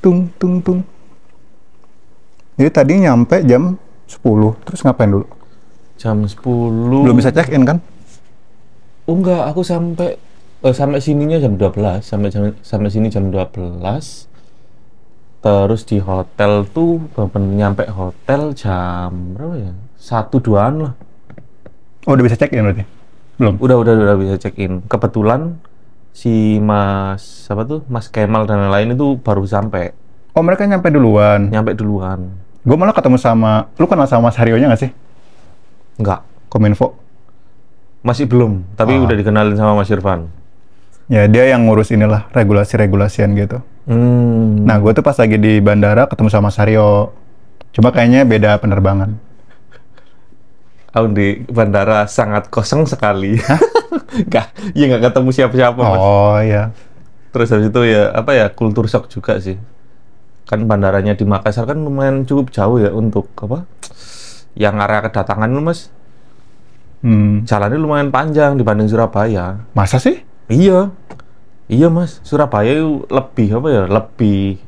tung tung tung tung jadi tadi nyampe jam 10 terus ngapain dulu jam 10 belum bisa check in kan oh enggak aku sampai eh, sampai sininya jam 12 sampai jam, sampai sini jam 12 terus di hotel tuh nyampe hotel jam berapa ya satu duaan lah oh udah bisa check in berarti belum udah udah udah bisa check in kebetulan si Mas apa tuh Mas Kemal dan lain-lain itu baru sampai. Oh mereka nyampe duluan. Nyampe duluan. Gue malah ketemu sama lu kenal sama Mas Haryonya nggak sih? Nggak. Kominfo. Masih belum, tapi ah. udah dikenalin sama Mas Irfan. Ya dia yang ngurus inilah regulasi-regulasian gitu. Hmm. Nah gue tuh pas lagi di bandara ketemu sama Mas Haryo. Cuma kayaknya beda penerbangan tahun di bandara sangat kosong sekali. gak, ya enggak ketemu siapa-siapa. Oh mas. iya. Terus habis itu ya apa ya kultur shock juga sih. Kan bandaranya di Makassar kan lumayan cukup jauh ya untuk apa? Yang area kedatangan lu mas. Hmm. Jalannya lumayan panjang dibanding Surabaya. Masa sih? Iya. Iya mas, Surabaya lebih apa ya? Lebih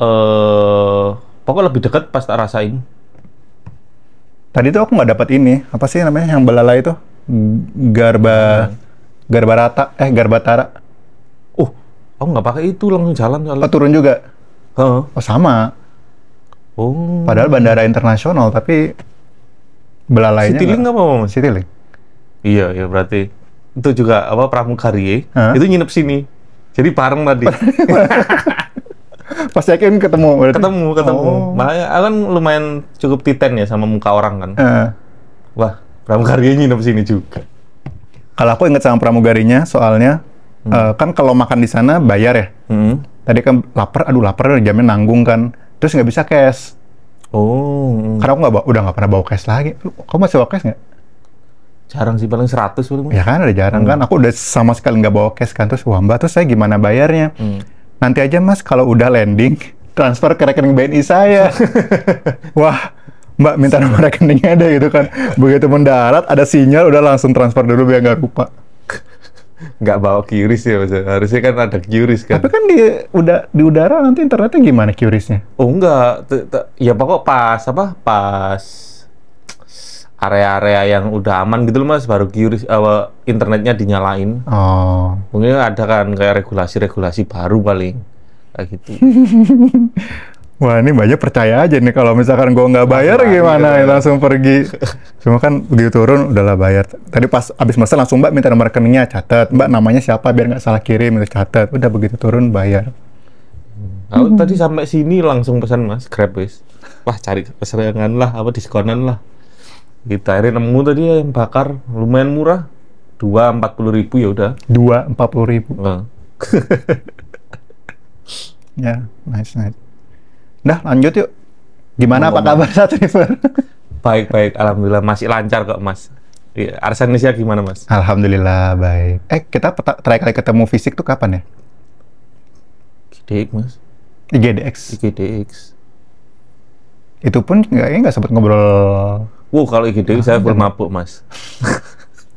eh uh, pokoknya lebih dekat pas tak rasain tadi tuh aku nggak dapat ini apa sih namanya yang Belalai itu garba hmm. garba rata eh garba tara oh aku nggak pakai itu langsung jalan jalan oh, turun juga huh? oh sama oh padahal bandara internasional tapi belalainya Citilink apa mas Citilink iya iya berarti itu juga apa Pramugari? huh? itu nginep sini jadi bareng tadi pas yakin ketemu berarti. ketemu ketemu oh. makanya ah, kan lumayan cukup titen ya sama muka orang kan uh. wah pramugarinya nginep sini juga kalau aku inget sama pramugarinya soalnya hmm. uh, kan kalau makan di sana bayar ya hmm. tadi kan lapar aduh lapar jamnya nanggung kan terus nggak bisa cash oh karena aku nggak udah nggak pernah bawa cash lagi kamu masih bawa cash nggak jarang sih paling seratus paling ya kan ada jarang hmm. kan aku udah sama sekali nggak bawa cash kan terus wah mbak terus saya gimana bayarnya hmm nanti aja mas kalau udah landing transfer ke rekening BNI saya wah mbak minta nomor rekeningnya ada gitu kan begitu mendarat ada sinyal udah langsung transfer dulu biar nggak lupa nggak bawa QRIS ya Mas? Ya? harusnya kan ada QRIS kan tapi kan di udah di udara nanti internetnya gimana QRISnya oh enggak ya pokok pas apa pas area-area yang udah aman gitu loh mas baru kiris uh, eh, internetnya dinyalain oh. mungkin ada kan kayak regulasi-regulasi baru paling kayak gitu Wah ini banyak percaya aja nih kalau misalkan gua nggak bayar nah, gimana iya. ya, langsung pergi. Cuma kan begitu turun udahlah bayar. Tadi pas abis masalah langsung mbak minta nomor rekeningnya catat. Mbak namanya siapa biar nggak salah kirim itu catat. Udah begitu turun bayar. Hmm. Aku hmm. tadi sampai sini langsung pesan mas Grab wis. Wah cari kesenangan lah apa diskonan lah kita akhirnya nemu tadi ya yang bakar lumayan murah dua empat puluh ribu ya udah dua empat puluh ribu ya nice nice nah lanjut yuk gimana apa kabar saat ini baik baik alhamdulillah masih lancar kok mas Arsenisnya gimana mas alhamdulillah baik eh kita terakhir kali ketemu fisik tuh kapan ya GDX mas IGDX IGDX itu pun nggak nggak sempat ngobrol Wow, kalau IG gitu Dewi saya full mabuk, Mas.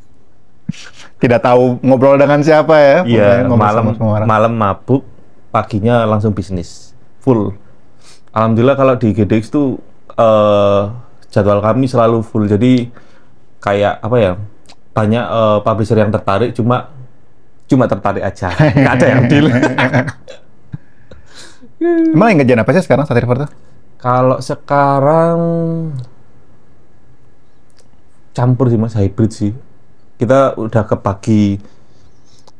Tidak tahu ngobrol dengan siapa ya? Iya, malam malam mabuk, paginya langsung bisnis. Full. Alhamdulillah kalau di IG itu uh, eh, jadwal kami selalu full. Jadi kayak apa ya? Banyak uh, publisher yang tertarik cuma cuma tertarik aja. Gak ada yang deal. Emang yang ngejalan apa sih sekarang Satria Kalau sekarang campur sih mas hybrid sih kita udah pagi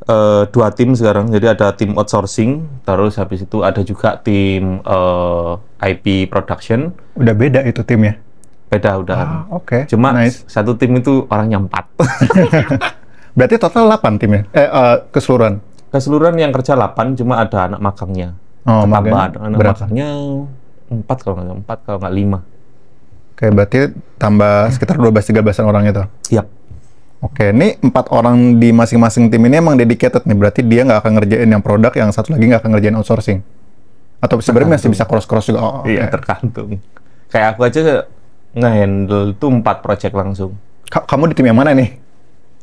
uh, eh, dua tim sekarang jadi ada tim outsourcing terus habis itu ada juga tim uh, eh, IP production udah beda itu timnya beda udah ah, oke okay. cuma nice. satu tim itu orangnya empat berarti total 8 timnya eh uh, keseluruhan keseluruhan yang kerja 8 cuma ada anak magangnya oh, tambahan anak, anak magangnya empat kalau nggak empat kalau nggak lima Oke, berarti tambah sekitar 12-13an orang itu? Yap. Oke, ini empat orang di masing-masing tim ini emang dedicated nih, berarti dia nggak akan ngerjain yang produk, yang satu lagi nggak akan ngerjain outsourcing? Atau sebenarnya masih bisa cross-cross juga? Oh, okay. Iya, tergantung. Kayak aku aja nge-handle tuh empat project langsung. Ka kamu di tim yang mana nih?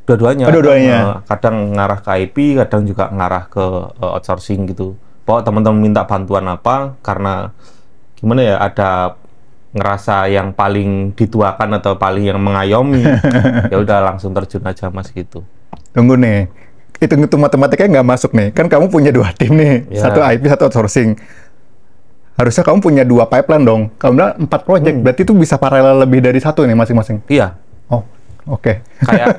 Dua-duanya. Oh, dua-duanya. Kadang, eh, kadang ngarah ke IP, kadang juga ngarah ke uh, outsourcing gitu. Pokok teman-teman minta bantuan apa, karena gimana ya, ada ngerasa yang paling dituakan atau paling yang mengayomi ya udah langsung terjun aja mas gitu tunggu nih itu itu matematikanya nggak masuk nih kan kamu punya dua tim nih ya. satu IP satu outsourcing harusnya kamu punya dua pipeline dong kamu udah empat project hmm. berarti itu bisa paralel lebih dari satu nih masing-masing iya oh oke okay. kayak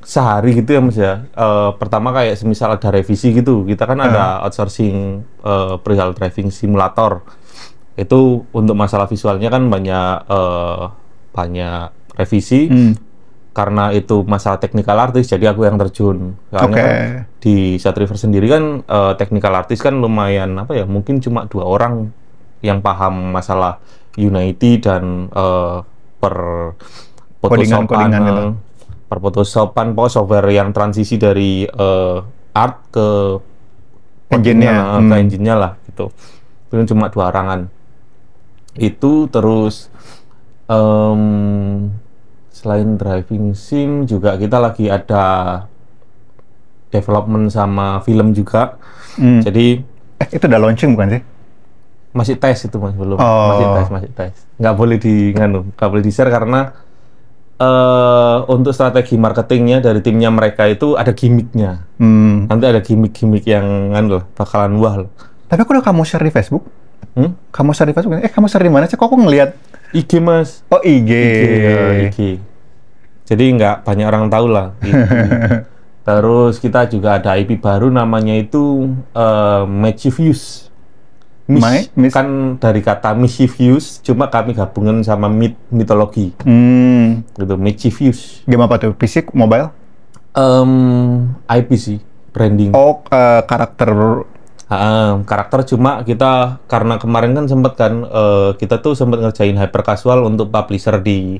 sehari gitu ya mas ya uh, pertama kayak semisal ada revisi gitu kita kan uh. ada ah. outsourcing uh, perihal driving simulator itu untuk masalah visualnya kan banyak uh, banyak revisi hmm. karena itu masalah teknikal artis jadi aku yang terjun karena okay. di Satriver sendiri kan uh, eh, teknikal artis kan lumayan apa ya mungkin cuma dua orang yang paham masalah Unity dan uh, per Photoshopan per Photoshopan pokok software yang transisi dari uh, art ke engine-nya hmm. engine-nya lah gitu itu cuma dua orangan itu terus um, selain driving sim juga kita lagi ada development sama film juga hmm. jadi eh, itu udah launching bukan sih masih tes itu mas belum oh. masih tes masih tes nggak boleh di nganu nggak boleh di share karena uh, untuk strategi marketingnya dari timnya mereka itu ada gimmicknya hmm. nanti ada gimmick-gimmick yang nganu bakalan wah loh. tapi aku udah kamu share di Facebook Hmm? Kamu cari Facebook? Eh, kamu cari di mana sih? Kok aku ngelihat IG, Mas? Oh, IG. IG. Ya, IG. Jadi nggak banyak orang tahu lah. Terus kita juga ada IP baru namanya itu uh, Mischievous. Mis, My, kan dari kata mischievous, cuma kami gabungan sama mit mitologi. Hmm. Gitu, mischievous. Game apa tuh? PC, mobile? Um, IP sih, branding. Oh, uh, karakter Uh, karakter cuma kita karena kemarin kan sempat kan uh, kita tuh sempat ngerjain hyper casual untuk publisher di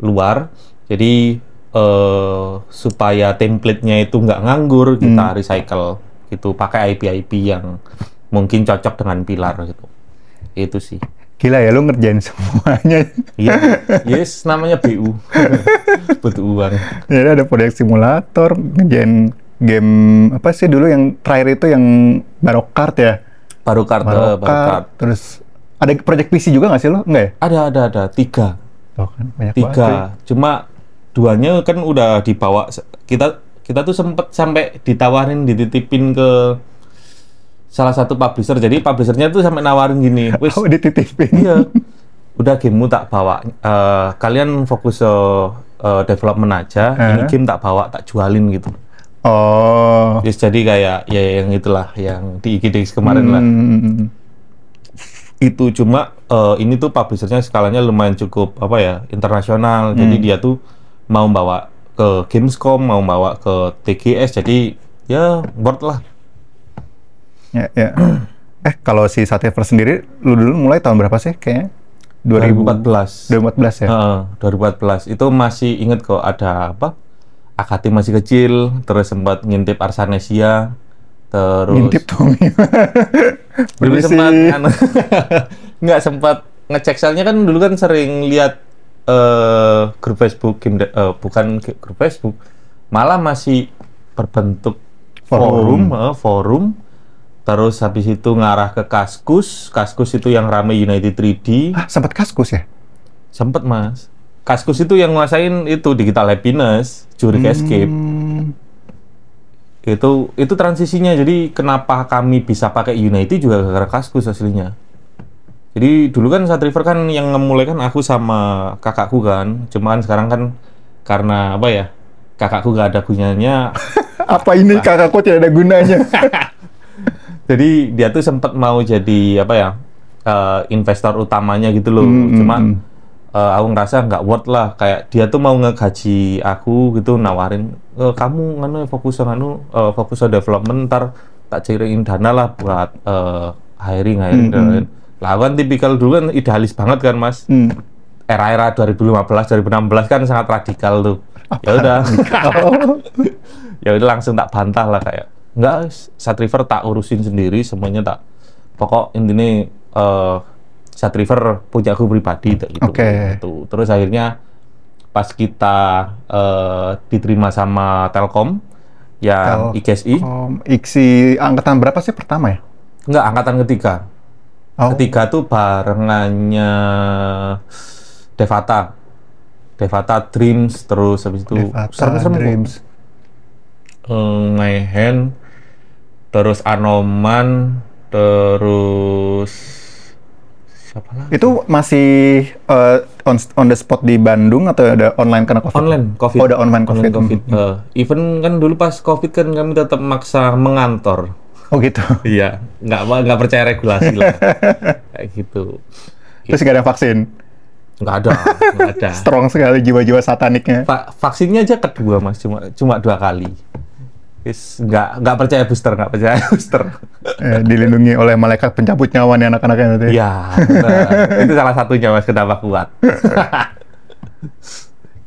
luar jadi uh, supaya template-nya itu nggak nganggur kita hmm. recycle gitu pakai IP IP yang mungkin cocok dengan pilar gitu itu sih gila ya lu ngerjain semuanya iya yes namanya BU butuh uang jadi ada proyek simulator ngerjain game apa sih dulu yang terakhir itu yang Barokart ya? Barokart, eh, Barokart, Barokart. Terus ada project PC juga nggak sih lo? Enggak ya? Ada, ada, ada. Tiga. Oh, kan banyak Tiga. Banget, Cuma duanya kan udah dibawa kita kita tuh sempet sampai ditawarin dititipin ke salah satu publisher. Jadi publishernya tuh sampai nawarin gini, "Wis, oh, dititipin." Iya. Udah gamemu tak bawa. Uh, kalian fokus uh, uh, development aja. Uh -huh. Ini game tak bawa, tak jualin gitu. Oh. Ya, jadi kayak ya yang itulah yang di IGDX kemarin hmm. lah. Hmm, hmm. Itu cuma uh, ini tuh publishernya skalanya lumayan cukup apa ya internasional. Hmm. Jadi dia tuh mau bawa ke Gamescom, mau bawa ke TGS. Jadi ya worth lah. Ya, ya. eh kalau si Satyapur sendiri, lu dulu mulai tahun berapa sih kayaknya? 2014. 2014 ya? Uh, 2014. Itu masih inget kok ada apa? Akati masih kecil, terus sempat ngintip Arsanesia, terus ngintip dong. belum sempat anu. nggak sempat ngecek selnya kan dulu kan sering lihat uh, grup Facebook uh, bukan grup Facebook malah masih berbentuk forum forum, uh, forum. terus habis itu ngarah ke Kaskus Kaskus itu yang rame United 3D ah, sempat Kaskus ya sempat mas Kaskus itu yang nguasain itu digital happiness, Jurik hmm. Escape. Itu itu transisinya. Jadi kenapa kami bisa pakai Unity juga karena Kaskus aslinya. Jadi dulu kan Satriver kan yang memulai kan aku sama kakakku kan. cuman kan sekarang kan karena apa ya? Kakakku gak ada gunanya. apa ini kakakku tidak ada gunanya? jadi dia tuh sempat mau jadi apa ya? Uh, investor utamanya gitu loh. Hmm, Cuman hmm, hmm uh, aku ngerasa nggak worth lah kayak dia tuh mau ngegaji aku gitu nawarin e, kamu nganu fokus nganu uh, fokus on development ntar tak ciriin dana lah buat uh, hiring hiring mm -hmm. lawan tipikal dulu kan idealis banget kan mas mm. era-era 2015 2016 kan sangat radikal tuh ya udah ya udah langsung tak bantah lah kayak nggak satriver tak urusin sendiri semuanya tak pokok intinya uh, Sat River punya aku pribadi gitu. Okay. Gitu. Terus akhirnya pas kita uh, diterima sama Telkom ya IGSI. IKSI. IKSI angkatan berapa sih pertama ya? Enggak, angkatan ketiga. Oh. Ketiga tuh barengannya Devata. Devata Dreams terus habis itu Devata serem Dreams. Um, eh, Ngehen terus Anoman terus Siapa lagi? Itu masih uh, on, on the spot di Bandung atau ada online karena COVID? Online COVID. Oh, ada online COVID. Online COVID. Hmm. Uh, even kan dulu pas COVID kan kami tetap maksa mengantor. Oh gitu. Iya, nggak nggak percaya regulasi lah. Kayak gitu. Terus nggak ada vaksin? Nggak ada, nggak ada. Strong sekali jiwa jiwa sataniknya. Va vaksinnya aja kedua mas, cuma cuma dua kali nggak nggak percaya booster, nggak percaya booster. Eh, dilindungi oleh malaikat pencabut nyawa nih anak-anaknya nanti. ya itu salah satunya mas kenapa kuat.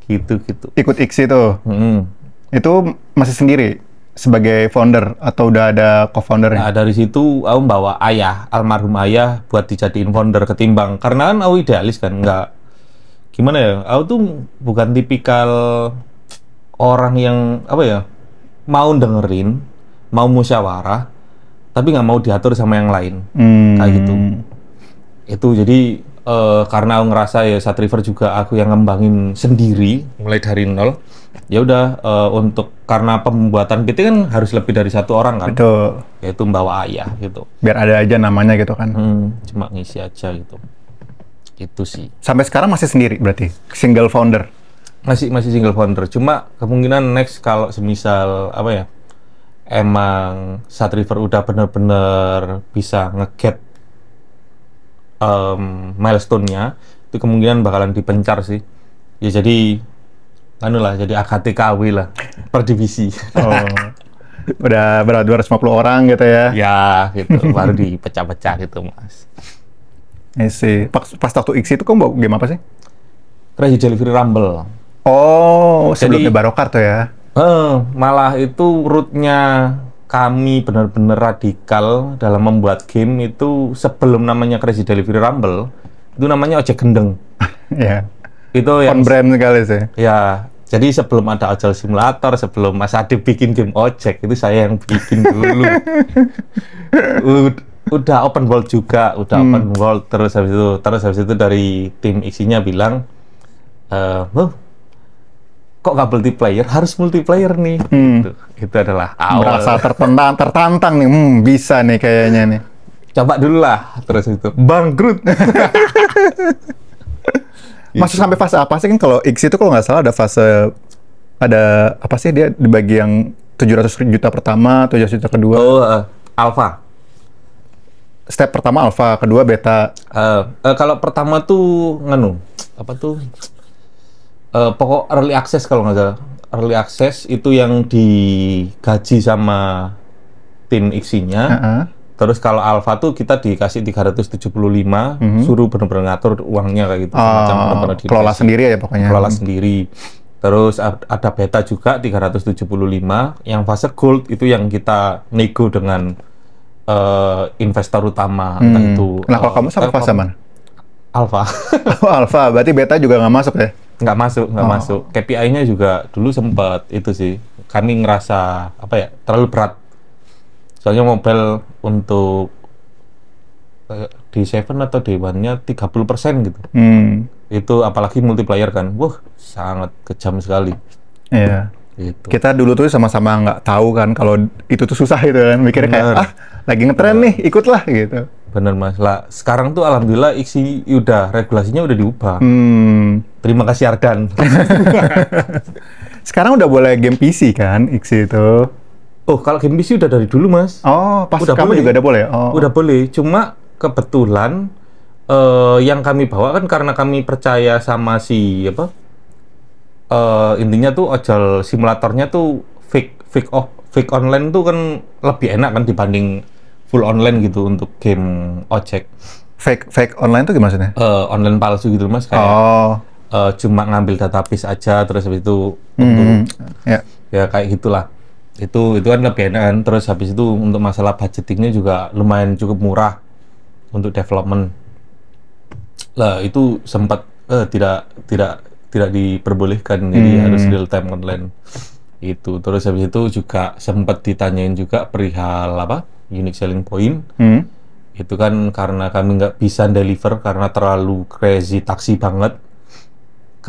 gitu gitu. Ikut IKSI tuh. Hmm. Itu masih sendiri sebagai founder atau udah ada co-founder? Nah, dari situ aku bawa ayah, almarhum ayah buat dijadiin founder ketimbang. Karena kan aku idealis kan, nggak gimana ya? Aku tuh bukan tipikal orang yang apa ya? mau dengerin, mau musyawarah, tapi nggak mau diatur sama yang lain, hmm. kayak gitu. Itu jadi uh, karena aku ngerasa ya Satriver juga aku yang ngembangin sendiri, mulai dari nol. Ya udah uh, untuk karena pembuatan PT kan harus lebih dari satu orang kan. Betul. Yaitu membawa ayah gitu. Biar ada aja namanya gitu kan. Hmm, cuma ngisi aja gitu. Itu sih. Sampai sekarang masih sendiri berarti single founder masih masih single founder cuma kemungkinan next kalau semisal apa ya emang Satriver River udah bener-bener bisa ngeget um, milestone-nya itu kemungkinan bakalan dipencar sih ya jadi anu lah jadi AKTKW lah per divisi oh. udah berapa 250 orang gitu ya ya gitu baru dipecah-pecah gitu mas Iya Pas, pas waktu X itu kamu bawa game apa sih? Crazy Delivery Rumble. Oh, sebelumnya barokar tuh ya? Eh, malah itu rootnya kami benar-benar radikal dalam membuat game itu sebelum namanya Crazy Delivery Rumble itu namanya ojek gendeng. ya. yeah. Itu yang On brand sekali sih. Ya, jadi sebelum ada ojol simulator, sebelum Mas Adi bikin game ojek itu saya yang bikin dulu. udah open world juga, udah hmm. open world terus habis itu terus habis itu dari tim isinya bilang eh, kok nggak multiplayer harus multiplayer nih hmm. itu, itu adalah awal merasa tertentang tertantang nih hmm, bisa nih kayaknya nih coba dulu lah terus itu bangkrut masuk gitu. sampai fase apa sih kan kalau X itu kalau nggak salah ada fase ada apa sih dia di bagi yang 700 juta pertama 700 juta kedua oh uh, alpha step pertama alpha kedua beta uh, uh, kalau pertama tuh nganu apa tuh uh, pokok early access kalau nggak salah early access itu yang digaji sama tim iksinya uh -huh. terus kalau alpha tuh kita dikasih 375 uh -huh. suruh benar-benar ngatur uangnya kayak gitu oh, macam benar kelola sendiri ya pokoknya kelola sendiri terus ada beta juga 375 yang fase gold itu yang kita nego dengan uh, investor utama hmm. entah itu nah kalau uh, kamu sampai fase mana alpha oh, alpha berarti beta juga nggak masuk ya nggak masuk nggak oh. masuk KPI-nya juga dulu sempat itu sih kami ngerasa apa ya terlalu berat soalnya mobil untuk eh, di Seven atau di puluh 30% gitu hmm. itu apalagi multiplier kan wah sangat kejam sekali iya yeah. gitu. kita dulu tuh sama-sama nggak tahu kan kalau itu tuh susah gitu kan mikirnya Bener. kayak ah lagi ngetren nih ikutlah gitu Bener mas lah sekarang tuh alhamdulillah isi udah regulasinya udah diubah hmm Terima kasih Ardan. Sekarang udah boleh game PC kan, X itu? Oh, kalau game PC udah dari dulu, Mas. Oh, pas udah kamu boleh. juga udah boleh? Oh. Udah boleh, cuma kebetulan uh, yang kami bawa kan karena kami percaya sama si apa? Uh, intinya tuh ojol simulatornya tuh fake fake off fake online tuh kan lebih enak kan dibanding full online gitu untuk game ojek. Fake fake online tuh gimana sih? Eh, uh, online palsu gitu mas kayak. Oh uh, cuma ngambil database aja terus habis itu hmm. yeah. ya kayak gitulah itu itu kan lebih enak kan terus habis itu untuk masalah budgetingnya juga lumayan cukup murah untuk development lah itu sempat eh, tidak tidak tidak diperbolehkan jadi hmm. harus real time online itu terus habis itu juga sempat ditanyain juga perihal apa unique selling point hmm. itu kan karena kami nggak bisa deliver karena terlalu crazy taksi banget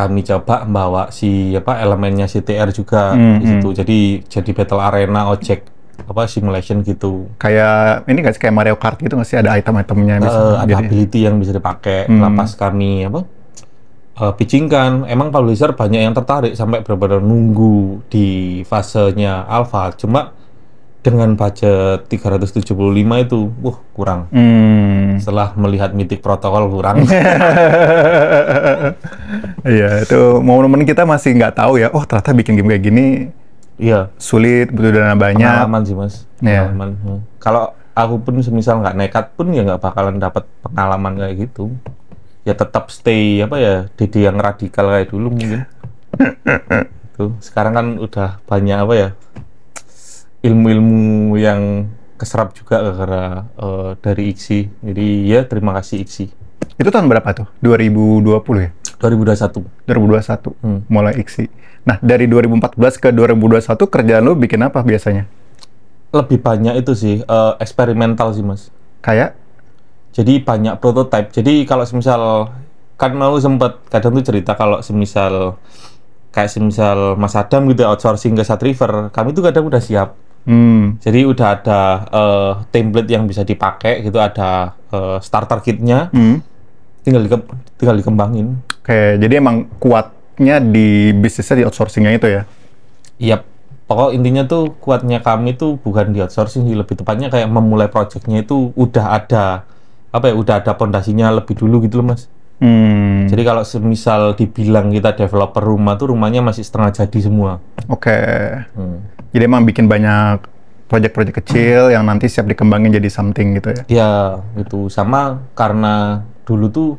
kami coba bawa si apa elemennya CTR juga hmm, situ. -hmm. Jadi jadi battle arena ojek apa simulation gitu. Kayak ini nggak sih kayak Mario Kart gitu nggak ada item-itemnya uh, ada ability yang bisa dipakai. Hmm. lapas Lepas kami apa uh, eh, pitching kan, emang publisher banyak yang tertarik sampai benar-benar nunggu di fasenya alpha. Cuma dengan budget 375 itu, wah kurang. Hmm. Setelah melihat mitik protokol kurang. Iya, itu momen-momen kita masih nggak tahu ya. Oh ternyata bikin game kayak gini, iya sulit butuh dana banyak. Pengalaman sih mas. Ya. Kalau aku pun semisal nggak nekat pun ya nggak bakalan dapat pengalaman kayak gitu. Ya tetap stay apa ya, dede yang radikal kayak dulu mungkin. Tuh, sekarang kan udah banyak apa ya ilmu-ilmu yang keserap juga karena uh, eh, dari IKSI. Jadi ya terima kasih IKSI. Itu tahun berapa tuh? 2020 ya? 2021. 2021. Hmm. Mulai IKSI. Nah, dari 2014 ke 2021 kerjaan lu bikin apa biasanya? Lebih banyak itu sih uh, eksperimental sih, Mas. Kayak jadi banyak prototype. Jadi kalau semisal kan mau sempat kadang tuh cerita kalau semisal kayak semisal Mas Adam gitu outsourcing ke Satriver, kami tuh kadang udah siap Hmm. Jadi udah ada uh, template yang bisa dipakai gitu, ada uh, starter kitnya, hmm. tinggal dike tinggal dikembangin. Oke, jadi emang kuatnya di bisnisnya di outsourcingnya itu ya? Yep. Pokok intinya tuh kuatnya kami tuh bukan di outsourcing lebih tepatnya kayak memulai projectnya itu udah ada apa ya, udah ada pondasinya lebih dulu gitu loh mas. Hmm. Jadi kalau semisal dibilang kita developer rumah tuh rumahnya masih setengah jadi semua. Oke. Okay. Hmm jadi emang bikin banyak proyek-proyek kecil yang nanti siap dikembangin jadi something gitu ya? Iya, itu sama karena dulu tuh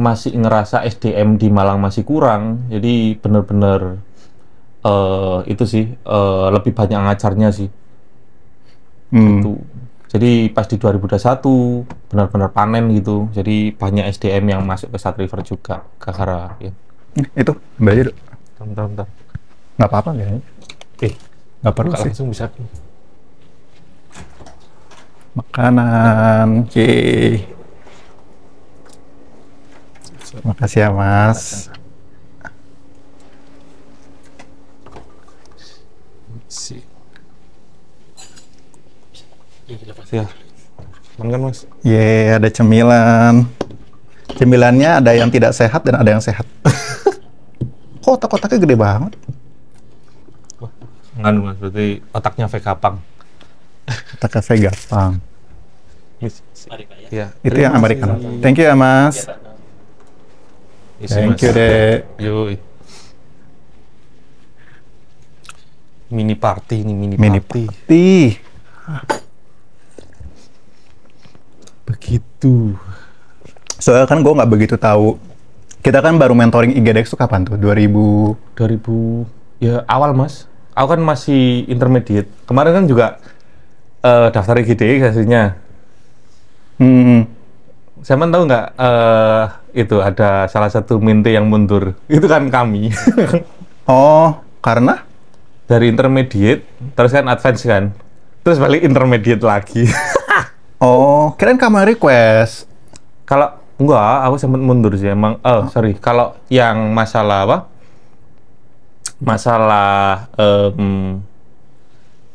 masih ngerasa SDM di Malang masih kurang, jadi bener-bener uh, itu sih uh, lebih banyak ngajarnya sih. Hmm. Gitu. Jadi pas di 2021 benar-benar panen gitu. Jadi banyak SDM yang masuk ke Sat River juga Hara. ya. Itu ambil aja, tunggu Bentar, bentar. apa-apa ya. Eh, nggak perlu sih. langsung bisa makanan oke makasih ya mas ya aman kan, mas iya yeah, ada cemilan cemilannya ada yang tidak sehat dan ada yang sehat kotak-kotaknya gede banget nganu mas berarti otaknya Vega Pang otaknya Vega Pang ya. Iya. itu yang Amerika thank you ya mas iya, iya, thank you deh Yo. mini party ini mini, mini party, party. begitu soalnya kan gue nggak begitu tahu kita kan baru mentoring IGDX tuh kapan tuh 2000 2000 ya awal mas aku kan masih intermediate. Kemarin kan juga uh, daftar IGD hasilnya. Hmm. Saya tahu nggak uh, itu ada salah satu minte yang mundur. Itu kan kami. oh, karena dari intermediate terus kan advance kan. Terus balik intermediate lagi. oh, keren kamu request. Kalau enggak, aku sempat mundur sih emang. oh, sorry. Kalau yang masalah apa? masalah um,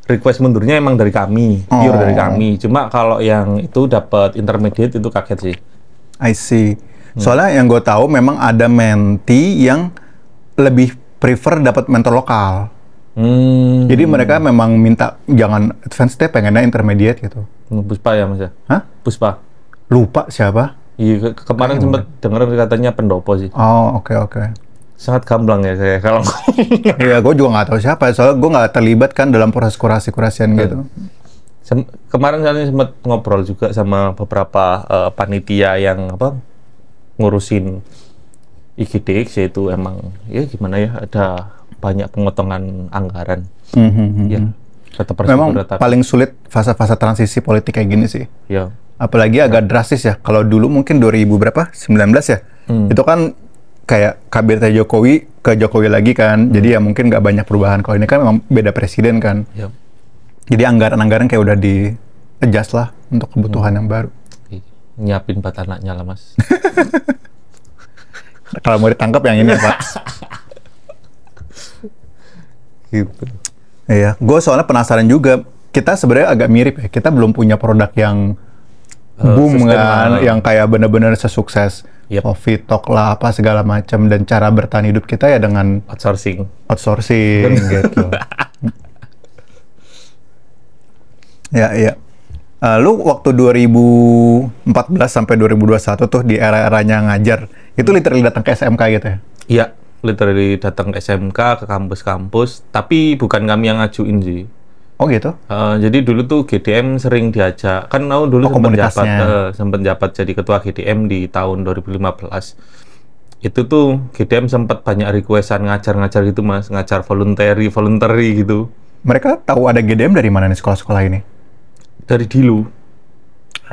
request mundurnya emang dari kami, oh. pure dari oh. kami. Cuma kalau yang itu dapat intermediate itu kaget sih. I see. Hmm. Soalnya yang gue tahu memang ada menti yang lebih prefer dapat mentor lokal. Hmm. Jadi mereka memang minta jangan advance deh, pengennya intermediate gitu. Puspa ya mas ya? Hah? Puspa. Lupa siapa? Iya ke kemarin sempat dengar katanya pendopo sih. Oh oke okay, oke. Okay sangat kamblang ya saya kalau ya gue juga nggak tahu siapa soalnya gue nggak terlibat kan dalam proses kurasi kurasian hmm. gitu Sem kemarin kan saya sempat ngobrol juga sama beberapa uh, panitia yang apa ngurusin IGDX yaitu emang ya gimana ya ada banyak pengotongan anggaran mm -hmm. ya tetap memang tetap. paling sulit fase-fase transisi politik kayak gini sih ya apalagi agak iya. drastis ya kalau dulu mungkin 2000 berapa 19 ya hmm. itu kan kayak kabinet Jokowi ke Jokowi lagi kan. Hmm. Jadi ya mungkin nggak banyak perubahan. Kalau ini kan memang beda presiden kan. Yep. Jadi anggaran-anggaran kayak udah di adjust lah untuk kebutuhan hmm. yang baru. Nyiapin buat anaknya lah mas. Kalau mau ditangkap yang ini pak. gitu. Iya, gue soalnya penasaran juga. Kita sebenarnya agak mirip ya. Kita belum punya produk yang eh, boom uh, kan, yang kayak bener-bener sesukses yep. coffee talk lah apa segala macam dan cara bertahan hidup kita ya dengan outsourcing outsourcing gitu ya ya uh, lu waktu 2014 sampai 2021 tuh di era-eranya ngajar itu literally datang ke SMK gitu ya iya literally datang ke SMK ke kampus-kampus tapi bukan kami yang ngajuin sih Oh gitu. Uh, jadi dulu tuh GDM sering diajak. Kan aku dulu oh, sempat jabat uh, jabat jadi ketua GDM di tahun 2015. Itu tuh GDM sempat banyak requestan ngajar-ngajar gitu Mas, ngajar voluntary, voluntary gitu. Mereka tahu ada GDM dari mana nih sekolah-sekolah ini? Dari Dilu.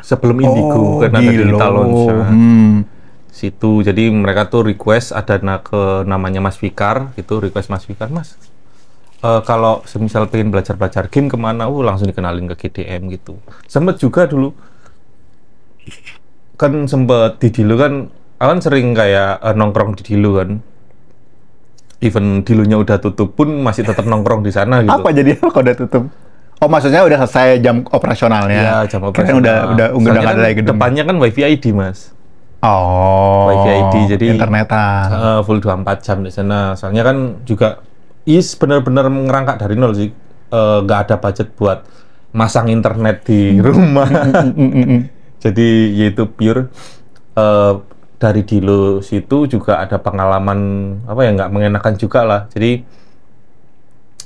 Sebelum Indigo oh, karena ada digital launch. Hmm. Situ jadi mereka tuh request ada ke namanya Mas Fikar gitu, request Mas Fikar, Mas uh, kalau semisal pengen belajar-belajar game kemana, uh langsung dikenalin ke GDM gitu. Sempet juga dulu kan sempet di Dilo kan, kan sering kayak uh, nongkrong di Dilo kan. Even Dilonya udah tutup pun masih tetap nongkrong di sana gitu. Apa jadi kalau udah tutup? Oh maksudnya udah selesai jam operasionalnya? Iya jam operasional. Udah, udah udah udah nggak ada kan lagi gedung. Depannya kan wifi ID mas. Oh. Wifi ID jadi internetan. Uh, full 24 jam di sana. Soalnya kan juga is benar-benar ngerangkak dari nol sih eh, nggak uh, ada budget buat masang internet di rumah jadi yaitu pure uh, dari Dilo situ juga ada pengalaman apa ya nggak mengenakan juga lah jadi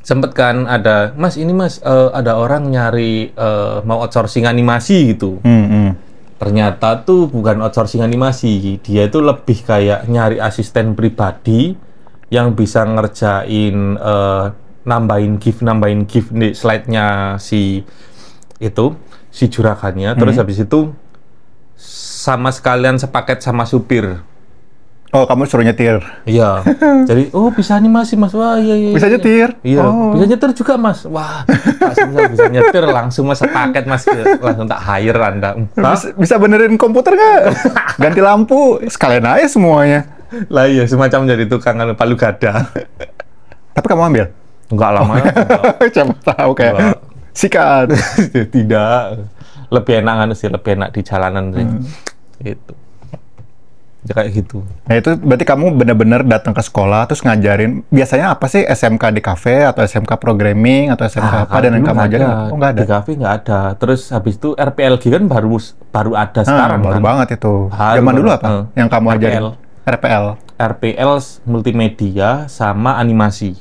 sempet kan ada mas ini mas uh, ada orang nyari uh, mau outsourcing animasi gitu ternyata tuh bukan outsourcing animasi dia itu lebih kayak nyari asisten pribadi yang bisa ngerjain uh, nambahin gift nambahin gift nih slide-nya si itu si juragannya hmm. habis itu sama sekalian sepaket sama supir Oh, kamu suruh nyetir. Iya. Jadi, oh bisa nih Mas, Mas. Wah, iya iya. Bisa iya. nyetir. Iya. Oh. Bisa nyetir juga, Mas. Wah, bisa bisa nyetir langsung Mas sepaket Mas iya, langsung tak hire Anda. Bisa, bisa benerin komputer nggak? Ganti lampu, sekalian aja semuanya lah iya, semacam jadi tukang anu, palu gada. Tapi kamu ambil? Enggak lama. Oh, ya. Siapa tahu kayak sikat. Tidak. Lebih enak kan sih, lebih enak di jalanan sih. Hmm. itu Ya, kayak gitu. Nah itu berarti kamu benar-benar datang ke sekolah terus ngajarin. Biasanya apa sih SMK di kafe atau SMK programming atau SMK ah, apa dan yang kamu ngajarin Oh nggak ada. Di kafe nggak ada. Terus habis itu RPLG kan baru baru ada ah, sekarang. hmm, baru kan? banget itu. Zaman dulu apa? hmm. yang kamu RPL. RPL. RPL multimedia sama animasi.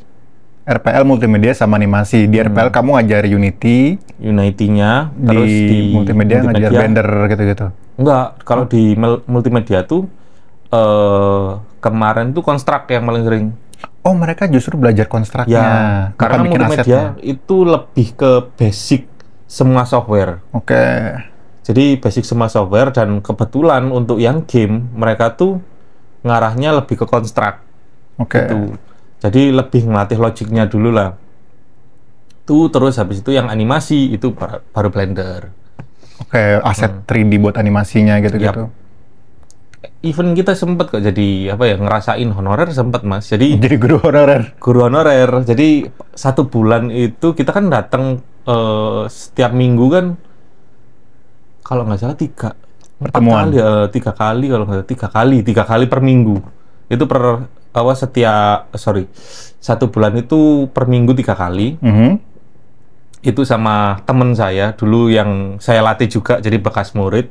RPL multimedia sama animasi. Di hmm. RPL kamu ngajar Unity, Unity-nya, terus di, di multimedia, multimedia ngajar Blender gitu-gitu. Enggak, kalau hmm. di multimedia tuh uh, kemarin tuh konstruk yang paling sering. Oh, mereka justru belajar konstruknya. Ya, karena bikin multimedia asetnya. itu lebih ke basic semua software. Oke. Okay. Jadi basic semua software dan kebetulan untuk yang game mereka tuh ngarahnya lebih ke konstrak, Oke. Okay. Gitu. Jadi lebih ngelatih logiknya dulu lah. Itu terus habis itu yang animasi itu baru Blender. Oke, okay, aset hmm. 3D buat animasinya gitu-gitu. Yep. Even kita sempat kok jadi apa ya ngerasain honorer sempat mas. Jadi jadi guru honorer. Guru honorer. Jadi satu bulan itu kita kan datang uh, eh, setiap minggu kan kalau nggak salah tiga pertemuan kali, uh, tiga kali kalau nggak tiga kali tiga kali per minggu itu per apa setiap sorry satu bulan itu per minggu tiga kali mm -hmm. itu sama temen saya dulu yang saya latih juga jadi bekas murid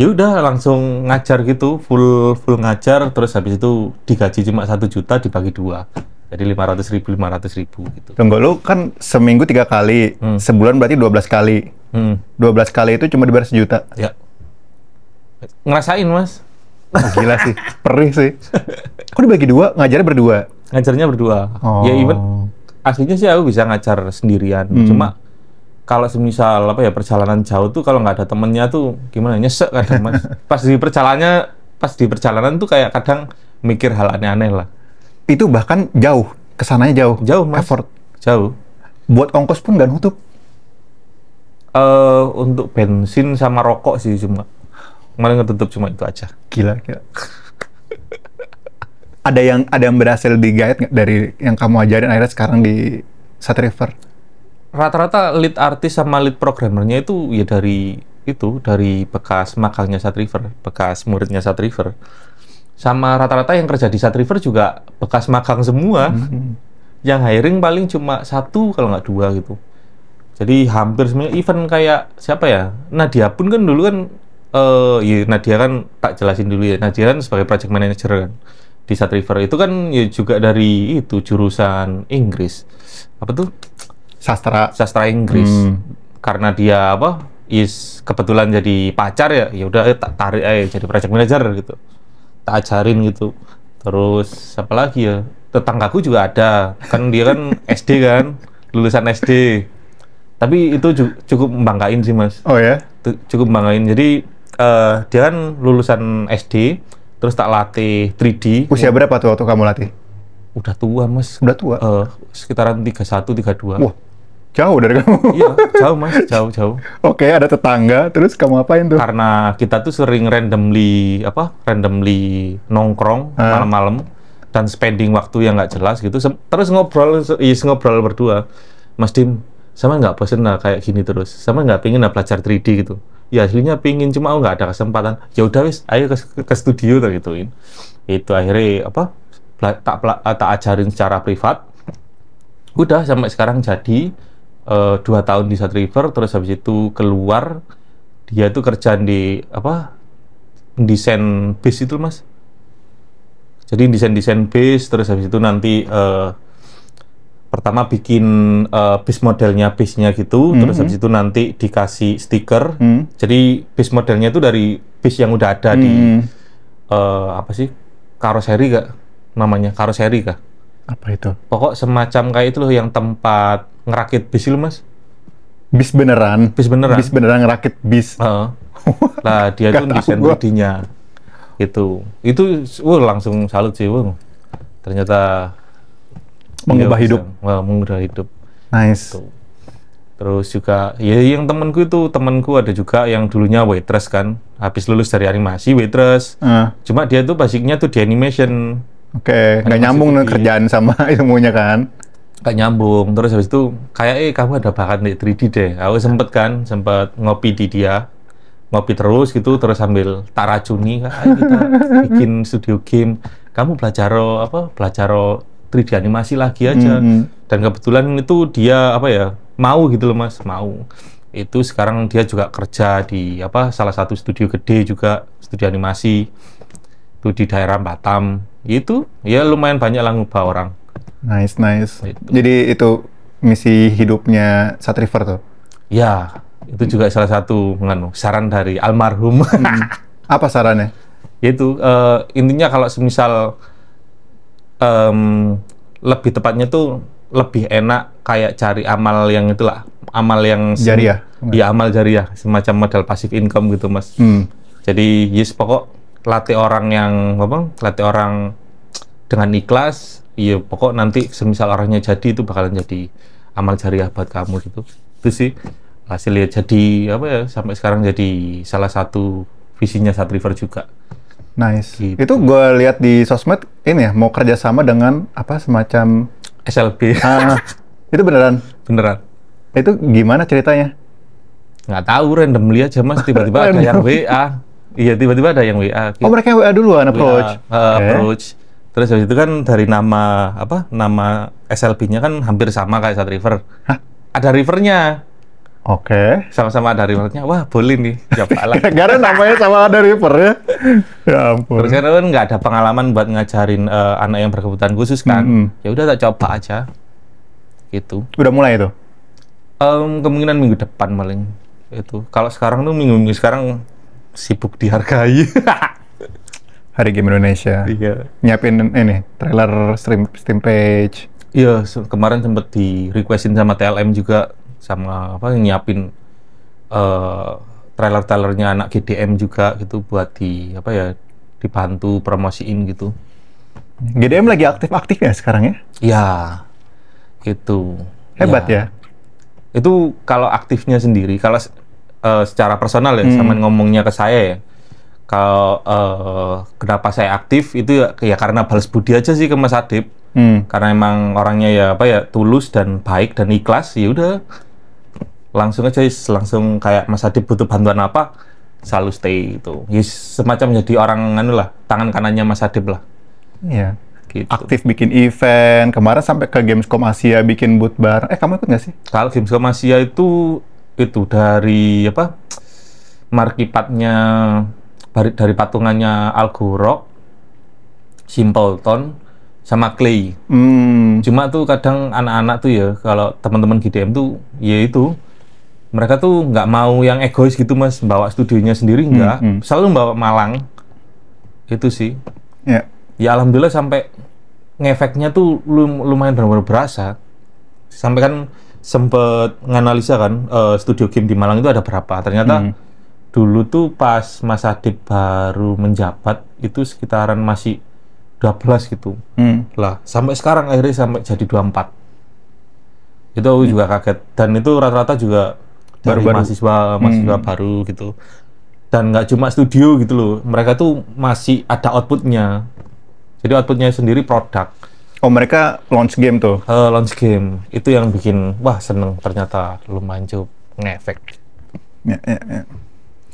ya udah langsung ngajar gitu full full ngajar terus habis itu digaji cuma satu juta dibagi dua jadi lima ratus ribu lima ratus ribu gitu. Tunggu lu kan seminggu tiga kali, hmm. sebulan berarti dua belas kali. Hmm. dua hmm. belas kali itu cuma dibayar sejuta. Ya. Ngerasain mas. gila sih, perih sih. Kok dibagi dua? Ngajarnya berdua? Ngajarnya berdua. Oh. Ya even aslinya sih aku bisa ngajar sendirian. Hmm. Cuma kalau semisal apa ya perjalanan jauh tuh kalau nggak ada temennya tuh gimana nyesek kadang mas. pas di perjalanannya pas di perjalanan tuh kayak kadang mikir hal aneh-aneh lah. Itu bahkan jauh, kesananya jauh. Jauh mas. Effort. Jauh. Buat ongkos pun nggak nutup. Uh, untuk bensin sama rokok sih cuma kemarin ketutup cuma itu aja gila gila ada yang ada yang berhasil di guide dari yang kamu ajarin akhirnya sekarang di Sat River rata-rata lead artis sama lead programmernya itu ya dari itu dari bekas makalnya Sat River bekas muridnya Sat River sama rata-rata yang kerja di Sat River juga bekas magang semua hmm. yang hiring paling cuma satu kalau nggak dua gitu jadi hampir semuanya event kayak siapa ya Nadia pun kan dulu kan eh uh, ya, Nadia kan tak jelasin dulu ya. Nadia kan sebagai project manager kan di Sat River itu kan ya juga dari itu jurusan Inggris. Apa tuh? Sastra sastra Inggris. Hmm. Karena dia apa? Is kebetulan jadi pacar ya, ya udah eh, tak tarik aja jadi project manager gitu. Tak ajarin gitu. Terus apa lagi ya? Tetanggaku juga ada. Kan dia kan SD kan, lulusan SD tapi itu cukup membanggain sih mas oh ya cukup membanggain jadi uh, dia kan lulusan SD, terus tak latih 3D. Usia berapa tuh waktu kamu latih? Udah tua, Mas. Udah tua? Uh, sekitaran 31, 32. Wah, jauh dari kamu. iya, jauh mas, jauh jauh. Oke, okay, ada tetangga, terus kamu apain tuh? Karena kita tuh sering randomly apa, randomly nongkrong ah. malam-malam dan spending waktu yang nggak jelas gitu. Terus ngobrol, is iya, ngobrol berdua, Mas Dim, sama nggak pesen lah kayak gini terus, sama nggak pengen lah belajar 3D gitu ya aslinya pingin cuma nggak nggak ada kesempatan ya udah wis ayo ke, ke studio tuh gituin itu akhirnya apa tak eh, tak ajarin secara privat udah sampai sekarang jadi uh, dua tahun di Sat River terus habis itu keluar dia itu kerjaan di apa desain bis itu mas jadi desain desain bis terus habis itu nanti uh, pertama bikin uh, bis modelnya bisnya gitu mm -hmm. terus mhm. habis itu nanti dikasih stiker mm -hmm. jadi bis modelnya itu dari bis yang udah ada mm -hmm. di uh, apa sih karoseri gak namanya karoseri kah apa itu pokok semacam kayak itu loh yang tempat ngerakit bis itu mas bis beneran bis beneran bis beneran ngerakit bis uh, lah dia tuh desain bodinya itu itu uh, langsung salut sih wah ternyata mengubah iya, hidup wah mengubah hidup nice Tuh. Gitu. terus juga ya yang temanku itu temanku ada juga yang dulunya waitress kan habis lulus dari animasi waitress uh. cuma dia tuh basicnya tuh di animation oke okay. nggak nyambung nih kerjaan sama ilmunya kan gak nyambung terus habis itu kayak eh kamu ada bakat di 3D deh aku sempet kan sempet ngopi di dia ngopi terus gitu terus sambil taracuni kita bikin studio game kamu belajar apa belajar 3D animasi lagi aja. Hmm. Dan kebetulan itu dia apa ya mau gitu loh mas, mau. Itu sekarang dia juga kerja di apa salah satu studio gede juga studio animasi itu di daerah Batam. Itu ya lumayan banyak lah ngubah orang. Nice nice. Itu. Jadi itu misi hidupnya Satriver tuh? Ya itu juga salah satu nganu saran dari almarhum. Hmm. Apa sarannya? Yaitu uh, intinya kalau semisal um, lebih tepatnya tuh lebih enak kayak cari amal yang itulah amal yang jariah ya amal jariah semacam modal pasif income gitu mas hmm. jadi yes pokok latih orang yang apa latih orang dengan ikhlas iya pokok nanti semisal orangnya jadi itu bakalan jadi amal jariah buat kamu gitu itu sih hasilnya jadi apa ya sampai sekarang jadi salah satu visinya Satriver juga Nice. Gitu. Itu gue lihat di sosmed ini ya mau kerjasama dengan apa semacam SLB. Uh, ah, ah. itu beneran? Beneran. Itu gimana ceritanya? Nggak tahu random lihat aja mas tiba-tiba ada yang WA. Iya tiba-tiba ada yang WA. Gitu. Oh mereka WA duluan approach. WA, uh, eh, okay. Approach. Terus habis itu kan dari nama apa nama SLB-nya kan hampir sama kayak Sat River. Hah? Ada rivernya. Oke. Okay. Sama-sama ada rivernya. Wah, boleh nih. Coba lah. Karena namanya sama ada river ya. ya ampun. Terus kan, kan nggak ada pengalaman buat ngajarin uh, anak yang berkebutuhan khusus kan. Mm -hmm. Ya udah tak coba aja. Gitu. Udah mulai itu? Um, kemungkinan minggu depan paling itu. Kalau sekarang tuh minggu-minggu sekarang sibuk dihargai. Hari Game Indonesia. Iya. Nyiapin ini trailer stream, stream page. Iya, kemarin sempat di requestin sama TLM juga sama apa nyiapin uh, trailer-trailernya anak GDM juga gitu buat di apa ya dibantu promosiin gitu. GDM lagi aktif aktifnya sekarang ya? Ya, itu hebat ya. ya. Itu kalau aktifnya sendiri, kalau uh, secara personal ya, hmm. sama ngomongnya ke saya ya. Kalau uh, kenapa saya aktif itu ya, ya karena balas budi aja sih ke Mas Adib. Hmm. Karena emang orangnya ya apa ya tulus dan baik dan ikhlas ya udah langsung aja Yus, langsung kayak Mas Adib butuh bantuan apa selalu stay itu semacam jadi orang anu lah tangan kanannya Mas Adib lah iya gitu. aktif bikin event kemarin sampai ke Gamescom Asia bikin booth bareng eh kamu ikut nggak sih kalau Gamescom Asia itu itu dari apa markipatnya dari, dari patungannya Algorok Simpleton sama Clay hmm. cuma tuh kadang anak-anak tuh ya kalau teman-teman GDM tuh ya itu mereka tuh nggak mau yang egois gitu mas bawa studionya sendiri hmm, nggak hmm, hmm. selalu bawa Malang itu sih yeah. ya alhamdulillah sampai ngefeknya tuh lum lumayan benar-benar berasa sampai kan sempet nganalisa kan uh, studio game di Malang itu ada berapa ternyata hmm. dulu tuh pas Mas Adip baru menjabat itu sekitaran masih 12 gitu hmm. lah sampai sekarang akhirnya sampai jadi 24 itu aku hmm. juga kaget dan itu rata-rata juga baru, baru mahasiswa mahasiswa hmm. baru gitu dan nggak cuma studio gitu loh mereka tuh masih ada outputnya jadi outputnya sendiri produk oh mereka launch game tuh uh, launch game itu yang bikin wah seneng ternyata lumayan cukup ngefek ya, ya, ya.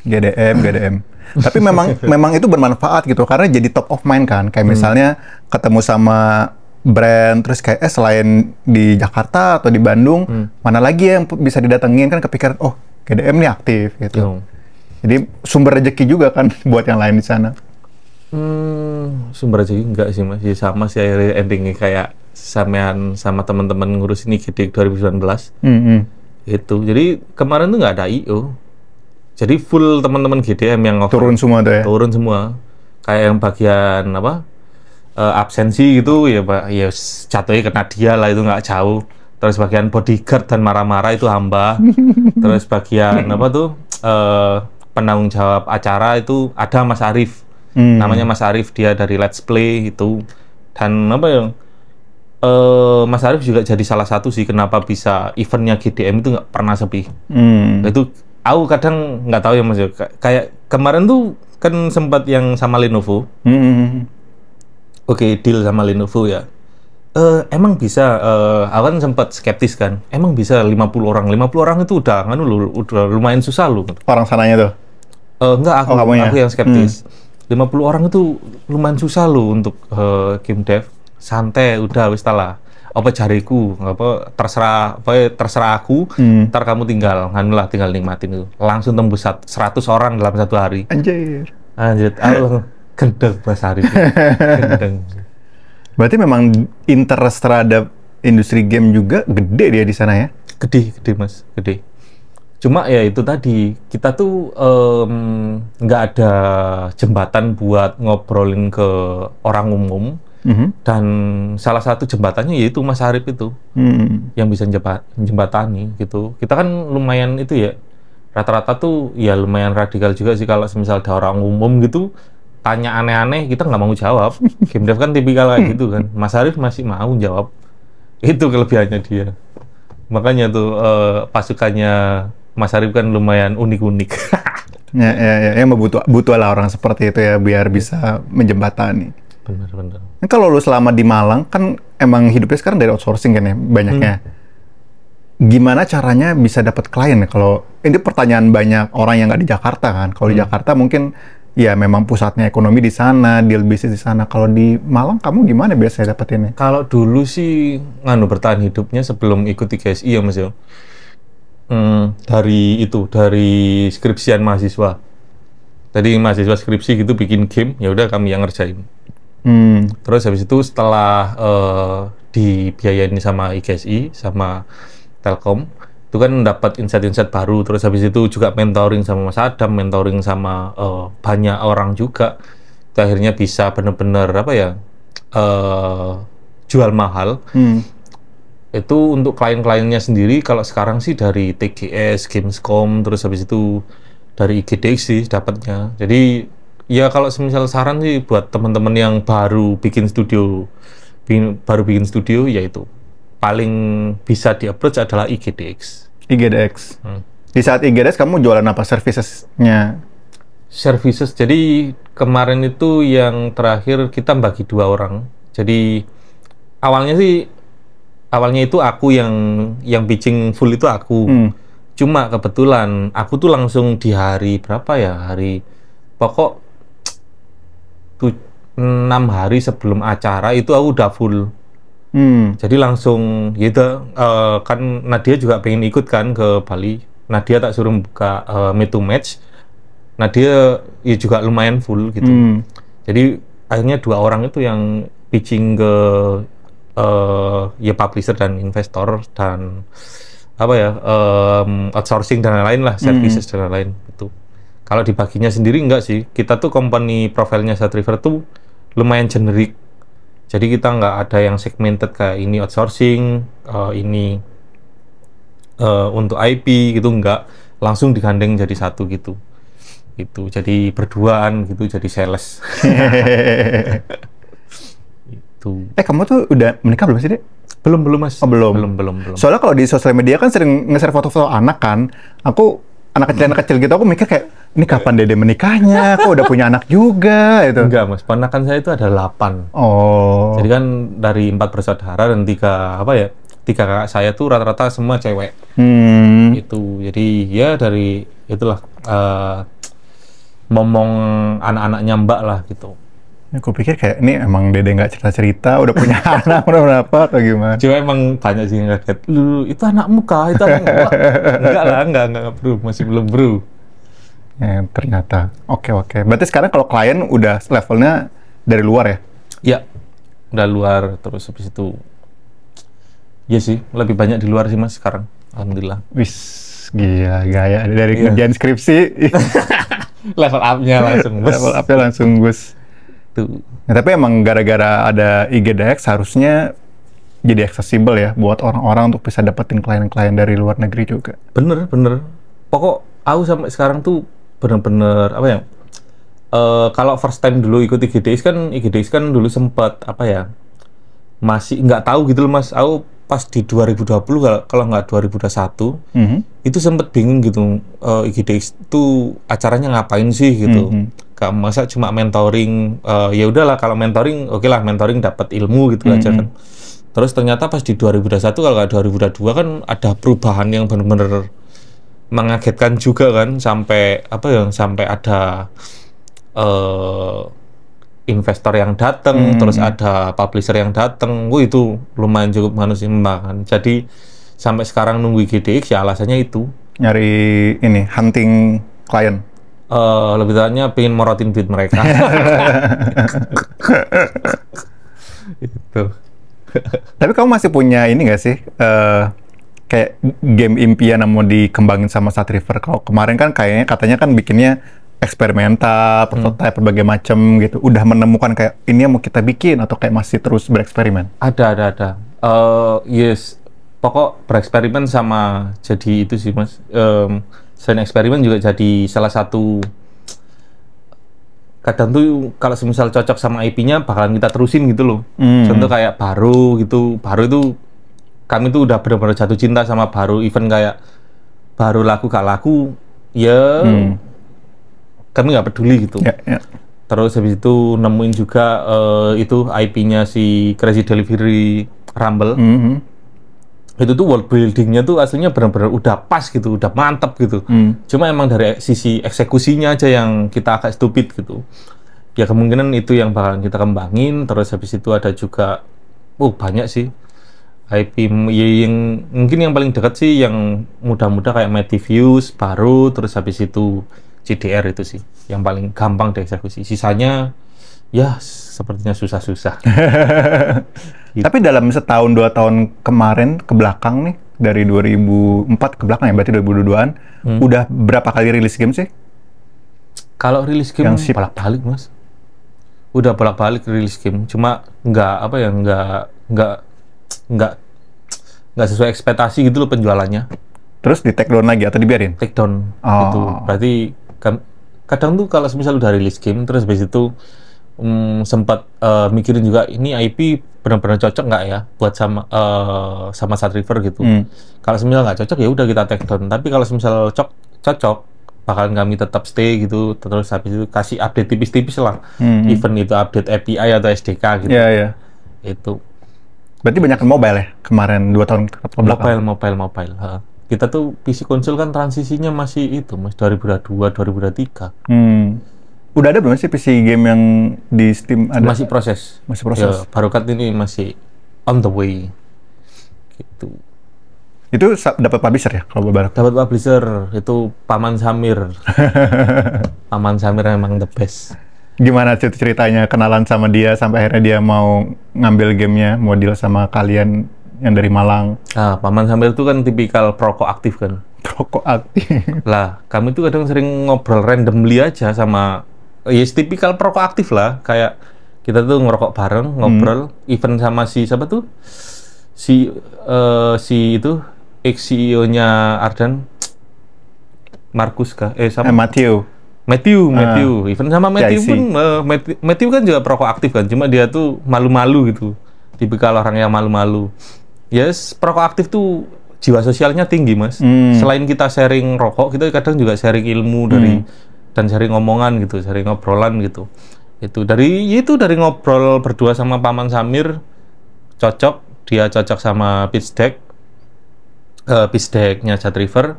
GDM GDM tapi memang memang itu bermanfaat gitu karena jadi top of mind kan kayak hmm. misalnya ketemu sama brand terus kayak eh selain di Jakarta atau di Bandung hmm. mana lagi yang bisa didatengin kan kepikiran oh GDM nih aktif gitu. Hmm. Jadi sumber rezeki juga kan buat yang lain di sana. Hmm, sumber rezeki enggak sih masih ya, sama sih akhirnya endingnya kayak sampean sama teman-teman ngurusin IGD 2019. -hmm. Itu. Jadi kemarin tuh nggak ada IO. Jadi full teman-teman GDM yang turun semua tuh ya. Turun semua. Kayak yang bagian apa? uh, absensi gitu ya pak ya jatuhnya kena dia lah itu nggak jauh terus bagian bodyguard dan marah-marah itu hamba terus bagian apa tuh uh, penanggung jawab acara itu ada Mas Arif hmm. namanya Mas Arif dia dari Let's Play itu dan apa yang uh, eh, Mas Arif juga jadi salah satu sih kenapa bisa eventnya GDM itu nggak pernah sepi hmm. itu aku kadang nggak tahu ya Mas ya. kayak kemarin tuh kan sempat yang sama Lenovo hmm oke okay, deal sama Lenovo ya Uh, emang bisa uh, eh, aku sempat skeptis kan emang bisa 50 orang 50 orang itu udah kan udah lumayan susah lu orang sananya tuh Uh, enggak aku oh, aku, aku yang skeptis hmm. 50 orang itu lumayan susah lu untuk uh, game dev santai udah wis lah apa jariku apa terserah apa terserah aku hmm. ntar kamu tinggal nganu lah tinggal nikmatin itu langsung tembus 100 orang dalam satu hari anjir anjir Allah. Gendeng Mas Arif. Gendeng. Berarti memang interest terhadap industri game juga gede dia di sana ya? Gede, gede Mas, gede. Cuma ya itu tadi kita tuh nggak um, ada jembatan buat ngobrolin ke orang umum. Mm-hmm. Dan salah satu jembatannya yaitu Mas Arif itu mm-hmm. yang bisa jembatani gitu. Kita kan lumayan itu ya rata-rata tuh ya lumayan radikal juga sih kalau semisal ada orang umum gitu tanya aneh-aneh kita nggak mau jawab game dev kan tipikal kayak gitu kan Mas arif masih mau jawab itu kelebihannya dia makanya tuh uh, pasukannya Mas arif kan lumayan unik-unik ya, ya ya ya Yang butuh butuhlah orang seperti itu ya biar bisa menjembatani benar benar nah, kalau lu selama di Malang kan emang hidupnya sekarang dari outsourcing kan ya banyaknya hmm. gimana caranya bisa dapat klien ya? kalau ini pertanyaan banyak orang yang nggak di Jakarta kan kalau hmm. di Jakarta mungkin ya memang pusatnya ekonomi di sana, deal bisnis di sana. Kalau di Malang kamu gimana biasanya dapetinnya? Kalau dulu sih nganu bertahan hidupnya sebelum ikut GSI ya Mas ya. Hmm, dari itu dari skripsian mahasiswa. Tadi mahasiswa skripsi gitu bikin game, ya udah kami yang ngerjain. Hmm. Terus habis itu setelah uh, dibiayain sama IGSI sama Telkom, itu kan dapat insight-insight baru terus habis itu juga mentoring sama Mas Adam mentoring sama uh, banyak orang juga itu akhirnya bisa benar-benar apa ya uh, jual mahal hmm. itu untuk klien-kliennya sendiri kalau sekarang sih dari TGS Gamescom terus habis itu dari IGDX sih dapatnya jadi ya kalau semisal saran sih buat teman-teman yang baru bikin studio bikin, baru bikin studio yaitu paling bisa di-approach adalah IGDX. IGDX. Hmm. Di saat IGDX kamu jualan apa servicesnya? Services. Jadi kemarin itu yang terakhir kita bagi dua orang. Jadi awalnya sih awalnya itu aku yang yang pitching full itu aku. Hmm. Cuma kebetulan aku tuh langsung di hari berapa ya? Hari pokok enam hari sebelum acara itu aku udah full. Hmm. Jadi langsung gitu uh, kan Nadia juga pengen ikut kan ke Bali. Nadia tak suruh buka uh, meet to match. Nadia ya juga lumayan full gitu. Hmm. Jadi akhirnya dua orang itu yang pitching ke uh, ya publisher dan investor dan apa ya um, outsourcing dan lain-lain lah hmm. services hmm. dan lain-lain itu. Kalau dibaginya sendiri enggak sih. Kita tuh company profilnya Satriver tuh lumayan generik jadi kita nggak ada yang segmented kayak ini outsourcing, uh, ini uh, untuk IP gitu nggak langsung digandeng jadi satu gitu. Itu jadi berduaan gitu jadi sales. itu. Eh kamu tuh udah menikah belum sih, deh? Belum, belum Mas. Oh, belum. Belum, belum, belum. Soalnya kalau di sosial media kan sering nge-share foto-foto anak kan. Aku anak kecil anak kecil gitu aku mikir kayak ini kapan dede menikahnya kok udah punya anak juga itu enggak mas ponakan saya itu ada delapan oh jadi kan dari empat bersaudara dan tiga apa ya tiga kakak saya tuh rata-rata semua cewek hmm. itu jadi ya dari itulah uh, momong anak-anaknya mbak lah gitu Ya, aku pikir kayak ini emang dede nggak cerita cerita, udah punya anak, udah berapa atau gimana? Cuma emang banyak sih yang kaget. Lu itu anak muka, itu anak muka. enggak lah, enggak, enggak, enggak masih belum bro. Ya, ternyata. Oke okay, oke. Okay. Berarti sekarang kalau klien udah levelnya dari luar ya? Iya, udah luar terus habis itu. Iya sih, lebih banyak di luar sih mas sekarang. Alhamdulillah. Wis, gila gaya dari iya. kerjaan skripsi. level up-nya langsung. level up-nya langsung gus gitu. Nah, tapi emang gara-gara ada IGDX harusnya jadi accessible ya buat orang-orang untuk bisa dapetin klien-klien dari luar negeri juga. Bener, bener. Pokok aku sampai sekarang tuh bener-bener apa ya? Uh, kalau first time dulu ikut IGDX kan IGDX kan dulu sempat apa ya? Masih nggak tahu gitu loh Mas. Aku pas di 2020 kalau kalau nggak 2021 mm -hmm. itu sempet bingung gitu uh, IGDX itu acaranya ngapain sih gitu. Mm -hmm Kak masa cuma mentoring uh, ya udahlah kalau mentoring oke okay lah mentoring dapat ilmu gitu mm -hmm. aja kan terus ternyata pas di 2021 kalau nggak 2022 kan ada perubahan yang benar-benar mengagetkan juga kan sampai apa yang sampai ada uh, investor yang datang hmm. terus ada publisher yang datang wah itu lumayan cukup manusia kan jadi sampai sekarang nunggu GDX ya alasannya itu nyari ini hunting client uh, lebih tanya pengen morotin duit mereka. itu. Tapi kamu masih punya ini gak sih? Uh, kayak game impian yang mau dikembangin sama Sat River. Kalau kemarin kan kayaknya katanya kan bikinnya eksperimental, hmm. prototipe hmm. berbagai macam gitu. Udah menemukan kayak ini yang mau kita bikin atau kayak masih terus bereksperimen? Ada, ada, ada. Uh, yes, pokok bereksperimen sama jadi itu sih mas. Um, Selain eksperimen juga jadi salah satu kadang tuh kalau semisal cocok sama IP-nya bakalan kita terusin gitu loh. Hmm. Contoh kayak baru gitu, baru itu kami tuh udah benar-benar jatuh cinta sama baru event kayak baru laku gak laku ya hmm. kami nggak peduli gitu. Yeah, yeah. Terus habis itu nemuin juga uh, itu IP-nya si Crazy Delivery Rumble. Mm -hmm, hmm itu tuh world buildingnya tuh aslinya benar-benar udah pas gitu, udah mantep gitu. Hmm. Cuma emang dari sisi eksekusinya aja yang kita agak stupid gitu. Ya kemungkinan itu yang bakal kita kembangin. Terus habis itu ada juga, oh banyak sih IP ya yang mungkin yang paling dekat sih yang mudah-mudah kayak Metiviews baru. Terus habis itu CDR itu sih yang paling gampang dieksekusi. Sisanya ya sepertinya susah-susah. gitu. Tapi dalam setahun dua tahun kemarin ke belakang nih dari 2004 ke belakang ya berarti 2022-an hmm. udah berapa kali rilis game sih? Kalau rilis game yang bolak-balik mas, udah bolak-balik rilis game, cuma nggak apa ya nggak nggak nggak nggak sesuai ekspektasi gitu loh penjualannya. Terus di take down lagi atau dibiarin? Take down. Gitu. Oh. Itu berarti kan kadang tuh kalau misal udah rilis game terus habis itu Hmm, sempat uh, mikirin juga ini IP benar-benar cocok nggak ya buat sama uh, sama Sat River gitu. Hmm. Kalau semisal nggak cocok ya udah kita take down. Tapi kalau semisal cocok cocok bakalan kami tetap stay gitu terus habis itu kasih update tipis-tipis lah. Hmm. hmm. Even itu update API atau SDK gitu. Iya, yeah, iya. Yeah. Itu. Berarti banyak mobile ya kemarin dua tahun ke belakang. Mobile, mobile, mobile. Ha. Kita tuh PC konsol kan transisinya masih itu, masih 2002, 2003. Hmm udah ada belum sih PC game yang di Steam ada? Masih proses. Masih proses. Ya, kat ini masih on the way. Gitu. Itu dapat publisher ya kalau Barokat? Dapat publisher, itu Paman Samir. Paman Samir memang the best. Gimana ceritanya kenalan sama dia sampai akhirnya dia mau ngambil gamenya, mau deal sama kalian yang dari Malang? Ah, Paman Samir itu kan tipikal proko aktif kan? Proko aktif? lah, kami tuh kadang sering ngobrol randomly aja sama Oh, yes, tipikal perokok aktif lah kayak kita tuh ngerokok bareng hmm. ngobrol hmm. event sama si siapa tuh si uh, si itu ex CEO nya Ardan Markus kah eh sama eh, Matthew Matthew ah. Matthew uh, event sama ya, Matthew pun uh, Matthew, Matthew kan juga perokok aktif kan cuma dia tuh malu-malu gitu tipikal orang yang malu-malu yes perokok aktif tuh jiwa sosialnya tinggi mas hmm. selain kita sharing rokok kita kadang juga sharing ilmu dari hmm dan sering ngomongan gitu sering ngobrolan gitu itu dari itu dari ngobrol berdua sama paman Samir cocok dia cocok sama pitch deck uh, pitch decknya Chat River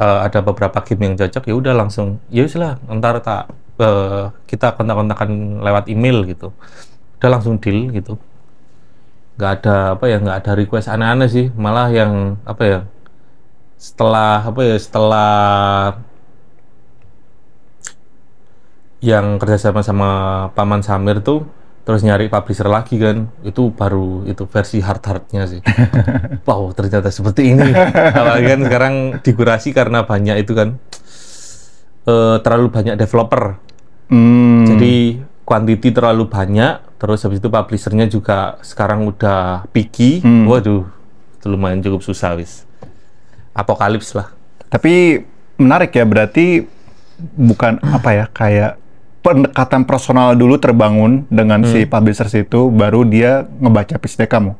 uh, ada beberapa game yang cocok ya udah langsung ya lah ntar tak uh, kita kontak-kontakan lewat email gitu udah langsung deal gitu nggak ada apa ya nggak ada request aneh-aneh sih malah yang apa ya setelah apa ya setelah yang kerjasama sama Paman Samir tuh terus nyari publisher lagi kan itu baru itu versi hard hardnya sih wow ternyata seperti ini apalagi kan sekarang dikurasi karena banyak itu kan e, terlalu banyak developer hmm. jadi quantity terlalu banyak terus habis itu publishernya juga sekarang udah picky hmm. waduh itu lumayan cukup susah wis apokalips lah tapi menarik ya berarti bukan apa ya kayak pendekatan personal dulu terbangun dengan hmm. si publisher itu baru dia ngebaca pitch deck kamu?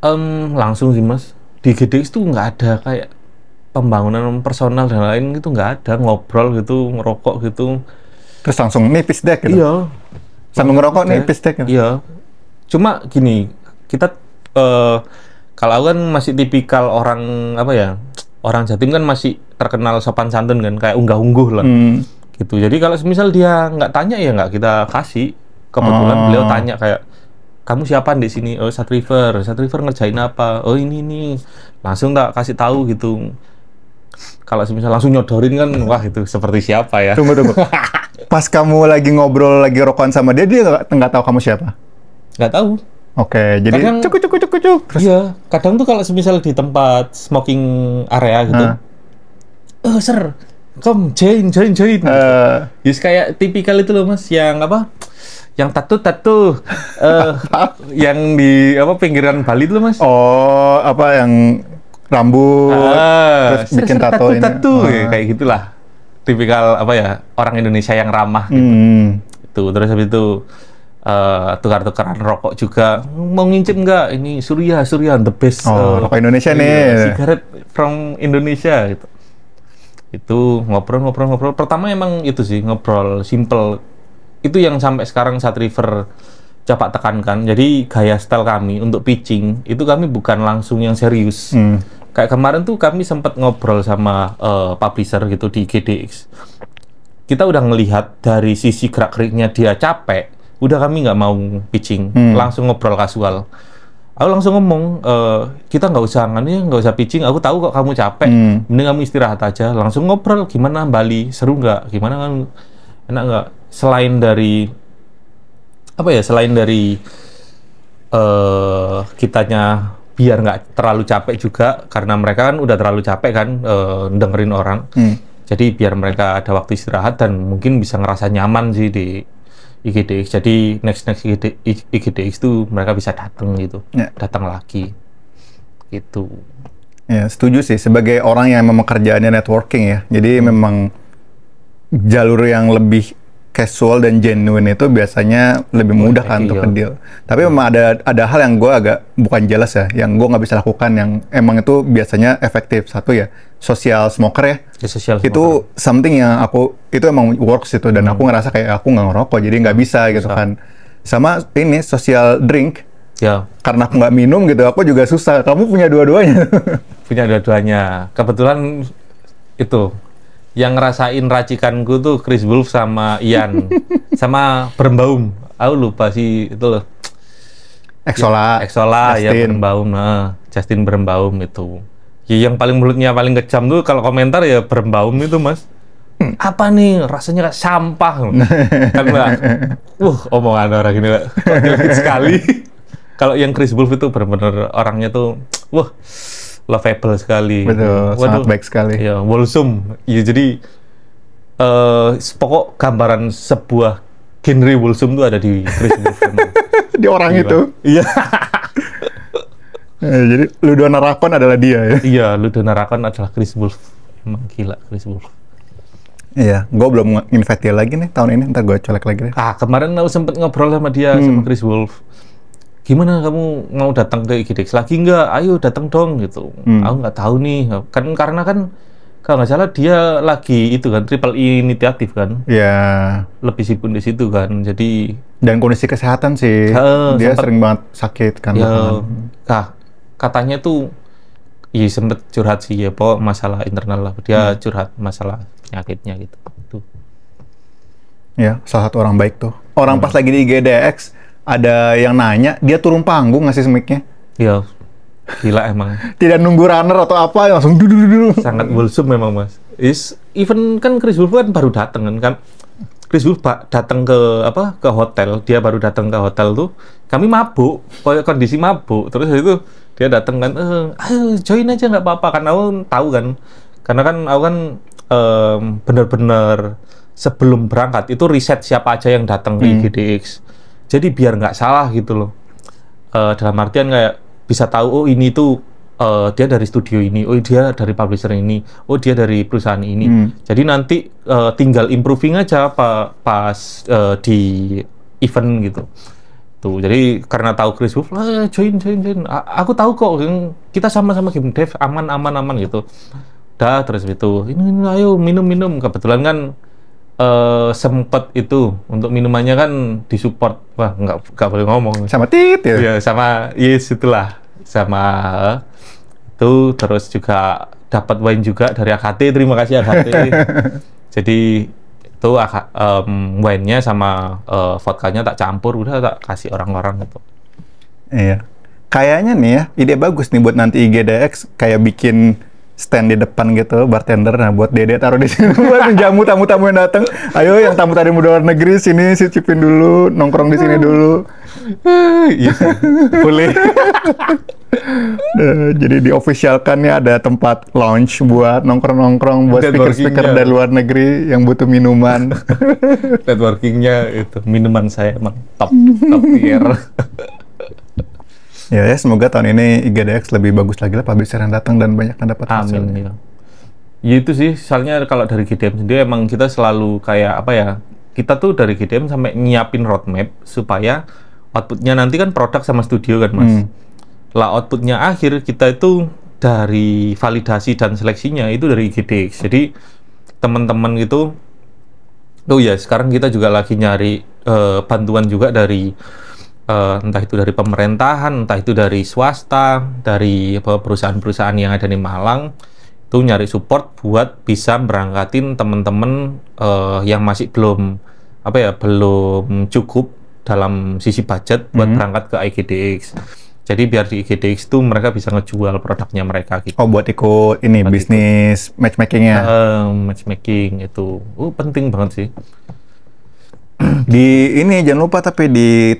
Um, langsung sih mas di GDX itu nggak ada kayak pembangunan personal dan lain gitu nggak ada ngobrol gitu ngerokok gitu terus langsung nih pitch deck gitu? iya sambil ngerokok nih pitch deck gitu? iya cuma gini kita uh, kalau kan masih tipikal orang apa ya orang Jatim kan masih terkenal sopan santun kan kayak unggah-ungguh lah hmm gitu jadi kalau misal dia nggak tanya ya nggak kita kasih kebetulan oh. beliau tanya kayak kamu siapa di sini oh sat river sat river ngerjain apa oh ini ini langsung tak kasih tahu gitu kalau misal langsung nyodorin kan wah itu seperti siapa ya tunggu tunggu pas kamu lagi ngobrol lagi rokokan sama dia dia nggak nggak tahu kamu siapa nggak tahu oke jadi kadang, cukup cukup cukup cukup iya kadang tuh kalau semisal di tempat smoking area gitu nah. eh uh. sir komjeng jeng jeng uh, just kayak tipikal itu loh mas yang apa yang tatu tatu uh, eh, yang di apa pinggiran Bali itu loh mas oh apa yang rambut uh, terus bikin tato tatu, tatu uh. Ah. ya, kayak gitulah tipikal apa ya orang Indonesia yang ramah gitu hmm. itu terus habis itu Uh, tukar-tukaran rokok juga mau ngincip nggak ini Surya Surya the best oh, uh, rokok Indonesia iya, nih sigaret from Indonesia gitu itu ngobrol-ngobrol-ngobrol. Pertama emang itu sih ngobrol simple. Itu yang sampai sekarang Satriver cepat tekankan. Jadi gaya style kami untuk pitching itu kami bukan langsung yang serius. Hmm. Kayak kemarin tuh kami sempat ngobrol sama uh, publisher gitu di GDX. Kita udah ngelihat dari sisi gerak geriknya dia capek, udah kami nggak mau pitching, hmm. langsung ngobrol kasual aku langsung ngomong e, kita nggak usah nganu ya, nggak usah pitching aku tahu kok kamu capek hmm. mending kamu istirahat aja langsung ngobrol gimana Bali seru nggak gimana kan enak nggak selain dari apa ya selain dari uh, kitanya biar nggak terlalu capek juga karena mereka kan udah terlalu capek kan uh, dengerin orang hmm. jadi biar mereka ada waktu istirahat dan mungkin bisa ngerasa nyaman sih di IGDX jadi next next IGD, IGDX itu mereka bisa datang gitu yeah. datang lagi gitu ya yeah, setuju sih sebagai orang yang memang kerjaannya networking ya jadi hmm. memang jalur yang lebih casual dan genuine itu biasanya lebih mudah kan untuk deal. Tapi memang ada ada hal yang gue agak bukan jelas ya, yang gue nggak bisa lakukan yang emang itu biasanya efektif satu ya sosial smoker ya. ya social smoker. Itu something yang aku itu emang works itu dan hmm. aku ngerasa kayak aku nggak ngerokok jadi nggak bisa gitu bisa. kan. Sama ini sosial drink. Ya. Karena aku nggak minum gitu, aku juga susah. Kamu punya dua-duanya. punya dua-duanya. Kebetulan itu yang ngerasain racikanku tuh Chris Wolf sama Ian sama Berembaum. aku lupa sih itu loh Exola ya, Exola ya, Justin. ya Berembaum. nah, eh, Justin Berembaum itu ya yang paling mulutnya paling kecam tuh kalau komentar ya Berembaum itu mas hmm. apa nih rasanya kayak sampah kan lah. uh omongan orang ini lah. sekali kalau yang Chris Wolf itu benar-benar orangnya tuh wah lovable sekali. Betul, Waduh, sangat baik sekali. Ya, Wolsum. Ya jadi uh, pokok gambaran sebuah Henry Wolsum itu ada di Chris Wolfram. di orang Gila. itu. Iya. nah, jadi Ludo Narakon adalah dia ya. Iya, Ludo Narakon adalah Chris Wolf. Emang gila Chris Wolf. Iya, gue belum invite dia lagi nih tahun ini, ntar gue colek lagi deh. Ah, kemarin aku sempet ngobrol sama dia, hmm. sama Chris Wolf gimana kamu mau datang ke IGDX lagi nggak? Ayo datang dong gitu. Hmm. Aku nggak tahu nih. Kan karena kan kalau nggak salah dia lagi itu kan triple I inisiatif kan. Iya. Yeah. Lebih sibuk di situ kan. Jadi dan kondisi kesehatan sih. Uh, dia sempet, sering banget sakit kan. Ya, nah, katanya tuh Iya sempet curhat sih ya, po masalah internal lah. Dia hmm. curhat masalah penyakitnya gitu. Tuh. Ya, salah satu orang baik tuh. Orang hmm. pas lagi di GDX ada yang nanya, dia turun panggung ngasih mic-nya. Iya. Gila emang. Tidak nunggu runner atau apa, ya langsung duduk duduk. Sangat bulsum memang, Mas. Is even kan Chris Wolf kan baru dateng kan, kan? Chris Wolf datang ke apa ke hotel, dia baru datang ke hotel tuh. Kami mabuk, kondisi mabuk. Terus itu dia datang kan, eh, join aja nggak apa-apa karena aku tahu kan. Karena kan aku kan um, bener-bener sebelum berangkat itu riset siapa aja yang datang hmm. GDX. IGDX jadi biar nggak salah gitu loh uh, dalam artian kayak bisa tahu oh ini tuh uh, dia dari studio ini, oh dia dari publisher ini, oh dia dari perusahaan ini. Hmm. Jadi nanti uh, tinggal improving aja apa pas uh, di event gitu. Tuh, jadi karena tahu Chris Wolf, lah join join join. A aku tahu kok, kita sama-sama game dev aman aman aman gitu. Dah terus itu, ini, ini ayo minum minum. Kebetulan kan uh, sempet itu untuk minumannya kan disupport wah nggak nggak boleh ngomong sama tit ya, iya, sama yes iya, itulah sama eh, itu terus juga dapat wine juga dari AKT terima kasih AKT jadi itu um, wine-nya sama uh, eh, nya tak campur udah tak kasih orang-orang gitu iya kayaknya nih ya ide bagus nih buat nanti IGDX kayak bikin stand di depan gitu bartender nah buat dede taruh di sini buat menjamu tamu-tamu yang datang ayo yang tamu tadi mau luar negeri sini si cipin dulu nongkrong di sini dulu iya boleh eh, jadi di officialkan ya ada tempat lounge buat nongkrong-nongkrong buat speaker-speaker dari luar negeri yang butuh minuman networkingnya itu minuman saya emang top top tier Ya, ya semoga tahun ini IGDX lebih bagus lagi lah publisher yang datang dan banyak yang dapat hasil. Amin. Ya. ya itu sih, soalnya kalau dari GDM sendiri emang kita selalu kayak apa ya, kita tuh dari GDM sampai nyiapin roadmap supaya outputnya nanti kan produk sama studio kan mas. Hmm. Lah outputnya akhir kita itu dari validasi dan seleksinya itu dari IGDX. Jadi teman-teman gitu, oh ya sekarang kita juga lagi nyari uh, bantuan juga dari uh, entah itu dari pemerintahan, entah itu dari swasta, dari perusahaan-perusahaan yang ada di Malang itu nyari support buat bisa berangkatin teman-teman uh, eh, yang masih belum apa ya belum cukup dalam sisi budget buat mm -hmm. berangkat ke IGDX. Jadi biar di IGDX tuh mereka bisa ngejual produknya mereka gitu. Oh buat ikut ini buat bisnis ikut. matchmakingnya? Uh, matchmaking itu uh, penting banget sih. Di ini jangan lupa tapi di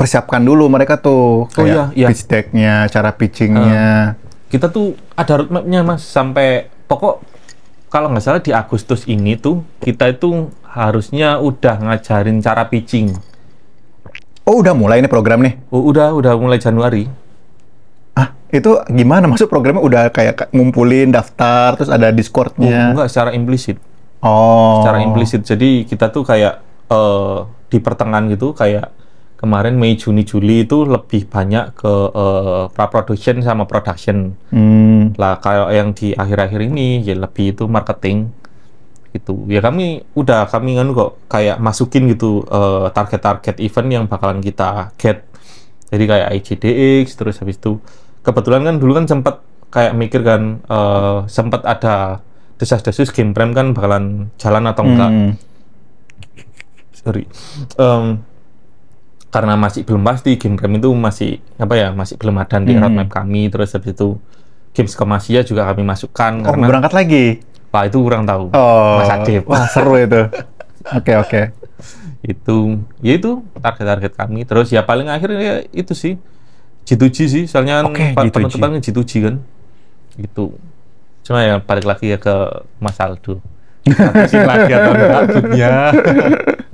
persiapkan dulu mereka tuh oh kayak oh, iya, iya. pitch deck-nya, cara pitching-nya. Uh, kita tuh ada roadmap-nya Mas sampai pokok kalau nggak salah di Agustus ini tuh kita itu harusnya udah ngajarin cara pitching. Oh, udah mulai nih program nih. Oh, udah, udah mulai Januari. Ah, itu gimana masuk programnya udah kayak ngumpulin daftar terus ada Discord-nya. Oh, enggak secara implisit. Oh. Secara implisit. Jadi kita tuh kayak uh, di pertengahan gitu kayak kemarin Mei Juni Juli itu lebih banyak ke uh, pra-production sama production hmm. lah kalau yang di akhir-akhir ini ya lebih itu marketing gitu ya kami udah kami kan kok kayak masukin gitu eh, target-target uh, event yang bakalan kita get jadi kayak IGDX terus habis itu kebetulan kan dulu kan sempat kayak mikir kan uh, eh, sempat ada desas-desus game prem kan bakalan jalan atau enggak hmm. sorry um, karena masih belum pasti game kami itu masih apa ya masih belum ada di hmm. roadmap kami terus habis itu games komersial juga kami masukkan oh, karena berangkat lagi pak itu kurang tahu oh, Mas Adip. wah seru itu oke oke okay, okay. itu ya itu target-target kami terus ya paling akhir ya itu sih G2G sih soalnya kan okay, teman teman G2G kan gitu cuma ya balik lagi ya ke Mas Aldo lagi atau enggak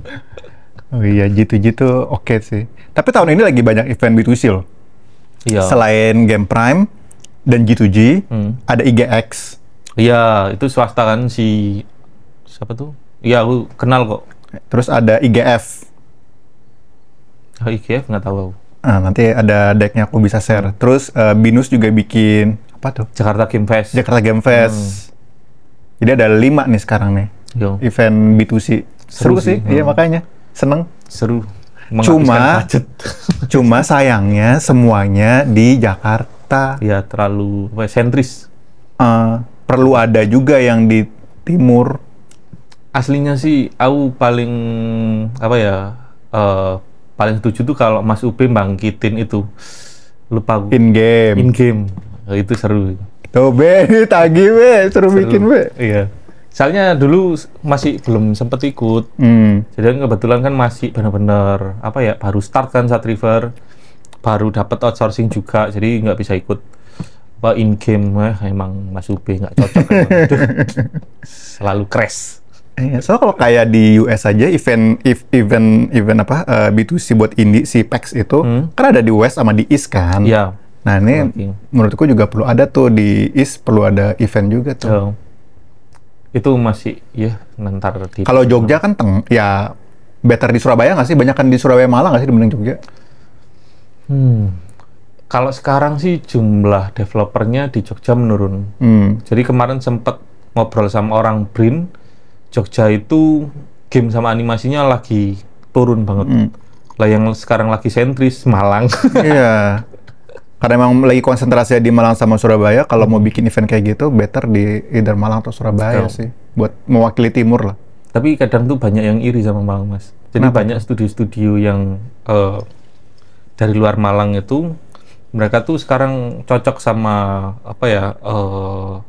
Oh iya, G2G tuh oke okay sih. Tapi tahun ini lagi banyak event B2C loh. Iya. Selain Game Prime dan G2G, hmm. ada IGX. Iya, itu swasta kan si siapa tuh? Iya, aku kenal kok. Terus ada IGF. Oh, IGF nggak tahu Nah, nanti ada decknya aku bisa share. Terus uh, Binus juga bikin apa tuh? Jakarta Game Fest. Jakarta Game Fest. Hmm. Jadi ada lima nih sekarang nih. Yo. Iya. Event B2C. Seru, Seru sih, iya Hmm. iya makanya seneng seru cuma cuma sayangnya semuanya di Jakarta ya terlalu sentris uh, perlu ada juga yang di timur aslinya sih aku paling apa ya uh, paling setuju tuh kalau Mas Upi bangkitin itu lupa in game in game itu seru Tuh be, tagi be, seru, seru. bikin be. Iya soalnya dulu masih belum sempet ikut hmm. jadi kan kebetulan kan masih benar-benar apa ya baru start kan saat river baru dapat outsourcing juga jadi nggak bisa ikut apa in game eh, emang Mas Ube nggak cocok selalu crash iya, so kalau kayak di US aja event if, event event apa uh, eh, B2C buat indie si PAX itu hmm. kan ada di West sama di East kan. Iya. Nah, ini okay. menurutku juga perlu ada tuh di East perlu ada event juga tuh. Oh itu masih ya nentar kalau Jogja kan teng ya better di Surabaya nggak sih banyak kan di Surabaya Malang nggak sih dibanding Jogja hmm kalau sekarang sih jumlah developernya di Jogja menurun hmm. jadi kemarin sempet ngobrol sama orang Brin Jogja itu game sama animasinya lagi turun banget hmm. lah yang sekarang lagi sentris Malang iya karena emang lagi konsentrasi di Malang sama Surabaya kalau mau hmm. bikin event kayak gitu better di either Malang atau Surabaya sih buat mewakili timur lah tapi kadang tuh banyak yang iri sama Malang mas jadi Kenapa? banyak studio-studio yang uh, dari luar Malang itu mereka tuh sekarang cocok sama apa ya uh,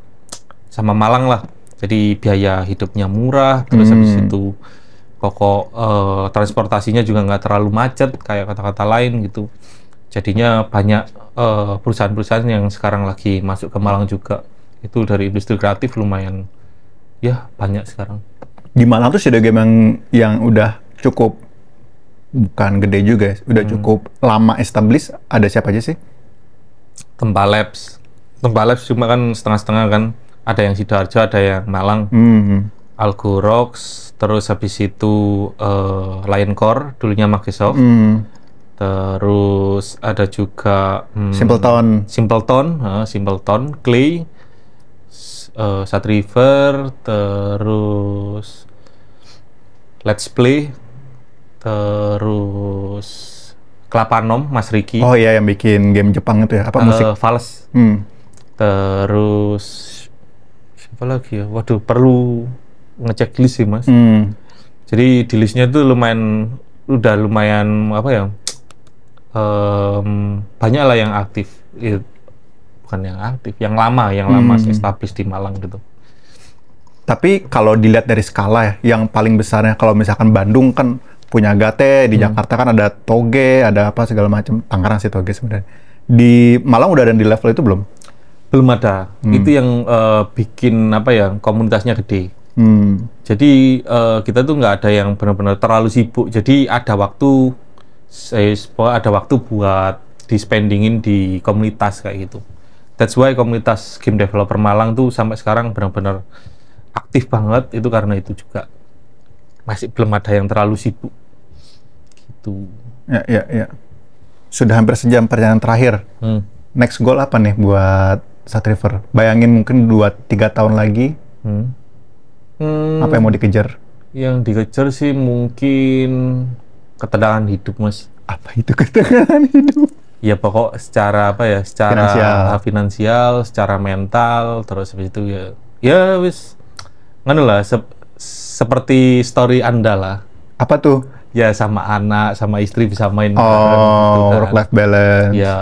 sama Malang lah jadi biaya hidupnya murah terus hmm. habis itu kokok uh, eh, transportasinya juga nggak terlalu macet kayak kata-kata lain gitu jadinya banyak eh, perusahaan-perusahaan yang sekarang lagi masuk ke Malang juga itu dari industri kreatif lumayan ya banyak sekarang di Malang tuh sudah game yang yang udah cukup bukan gede juga ya, udah hmm. cukup lama established ada siapa aja sih Tempa Labs Tempa Labs cuma kan setengah-setengah kan ada yang Sidoarjo ada yang Malang hmm. Algo terus habis itu uh, Lion Core dulunya Microsoft hmm Terus ada juga hmm, Simpleton, Simpleton, uh, Simpleton, Clay, uh, Sat River, terus Let's Play, terus Klapanom, Mas Riki. Oh iya yang bikin game Jepang itu ya? Apa uh, musik? Fals. Hmm. Terus siapa lagi ya? Waduh perlu ngecek list sih mas. Hmm. Jadi di listnya itu lumayan udah lumayan apa ya um, banyak lah yang aktif bukan yang aktif yang lama yang lama hmm. establish di Malang gitu tapi kalau dilihat dari skala ya yang paling besarnya kalau misalkan Bandung kan punya Gate di hmm. Jakarta kan ada Toge ada apa segala macam Tangerang sih Toge sebenarnya di Malang udah ada di level itu belum belum ada hmm. itu yang uh, bikin apa ya komunitasnya gede hmm. jadi uh, kita tuh nggak ada yang benar-benar terlalu sibuk jadi ada waktu saya ada waktu buat dispendingin di komunitas kayak gitu that's why komunitas game developer Malang tuh sampai sekarang benar-benar aktif banget itu karena itu juga masih belum ada yang terlalu sibuk gitu ya ya ya sudah hampir sejam perjalanan terakhir hmm. next goal apa nih buat Satriver bayangin mungkin 2-3 tahun lagi hmm. Hmm, apa yang mau dikejar yang dikejar sih mungkin ketegangan hidup mas apa itu ketegangan hidup ya pokok secara apa ya secara finansial, ah, finansial secara mental terus habis itu ya ya wis nganu lah se seperti story anda lah apa tuh ya sama anak sama istri bisa main oh bareng, gitu kan. work life balance ya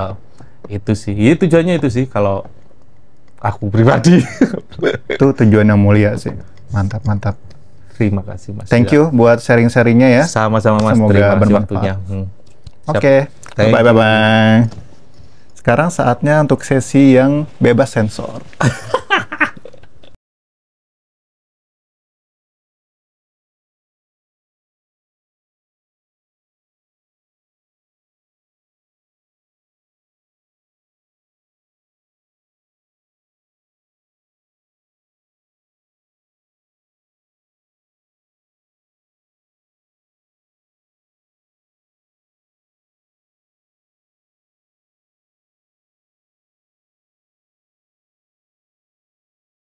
itu sih ya, tujuannya itu sih kalau aku pribadi itu tujuan yang mulia sih mantap mantap Terima kasih Mas. Thank you buat sharing-sharingnya ya. Sama-sama Mas. Semoga Terima kasih Hmm. Oke. Okay. Bye bye bye. Sekarang saatnya untuk sesi yang bebas sensor.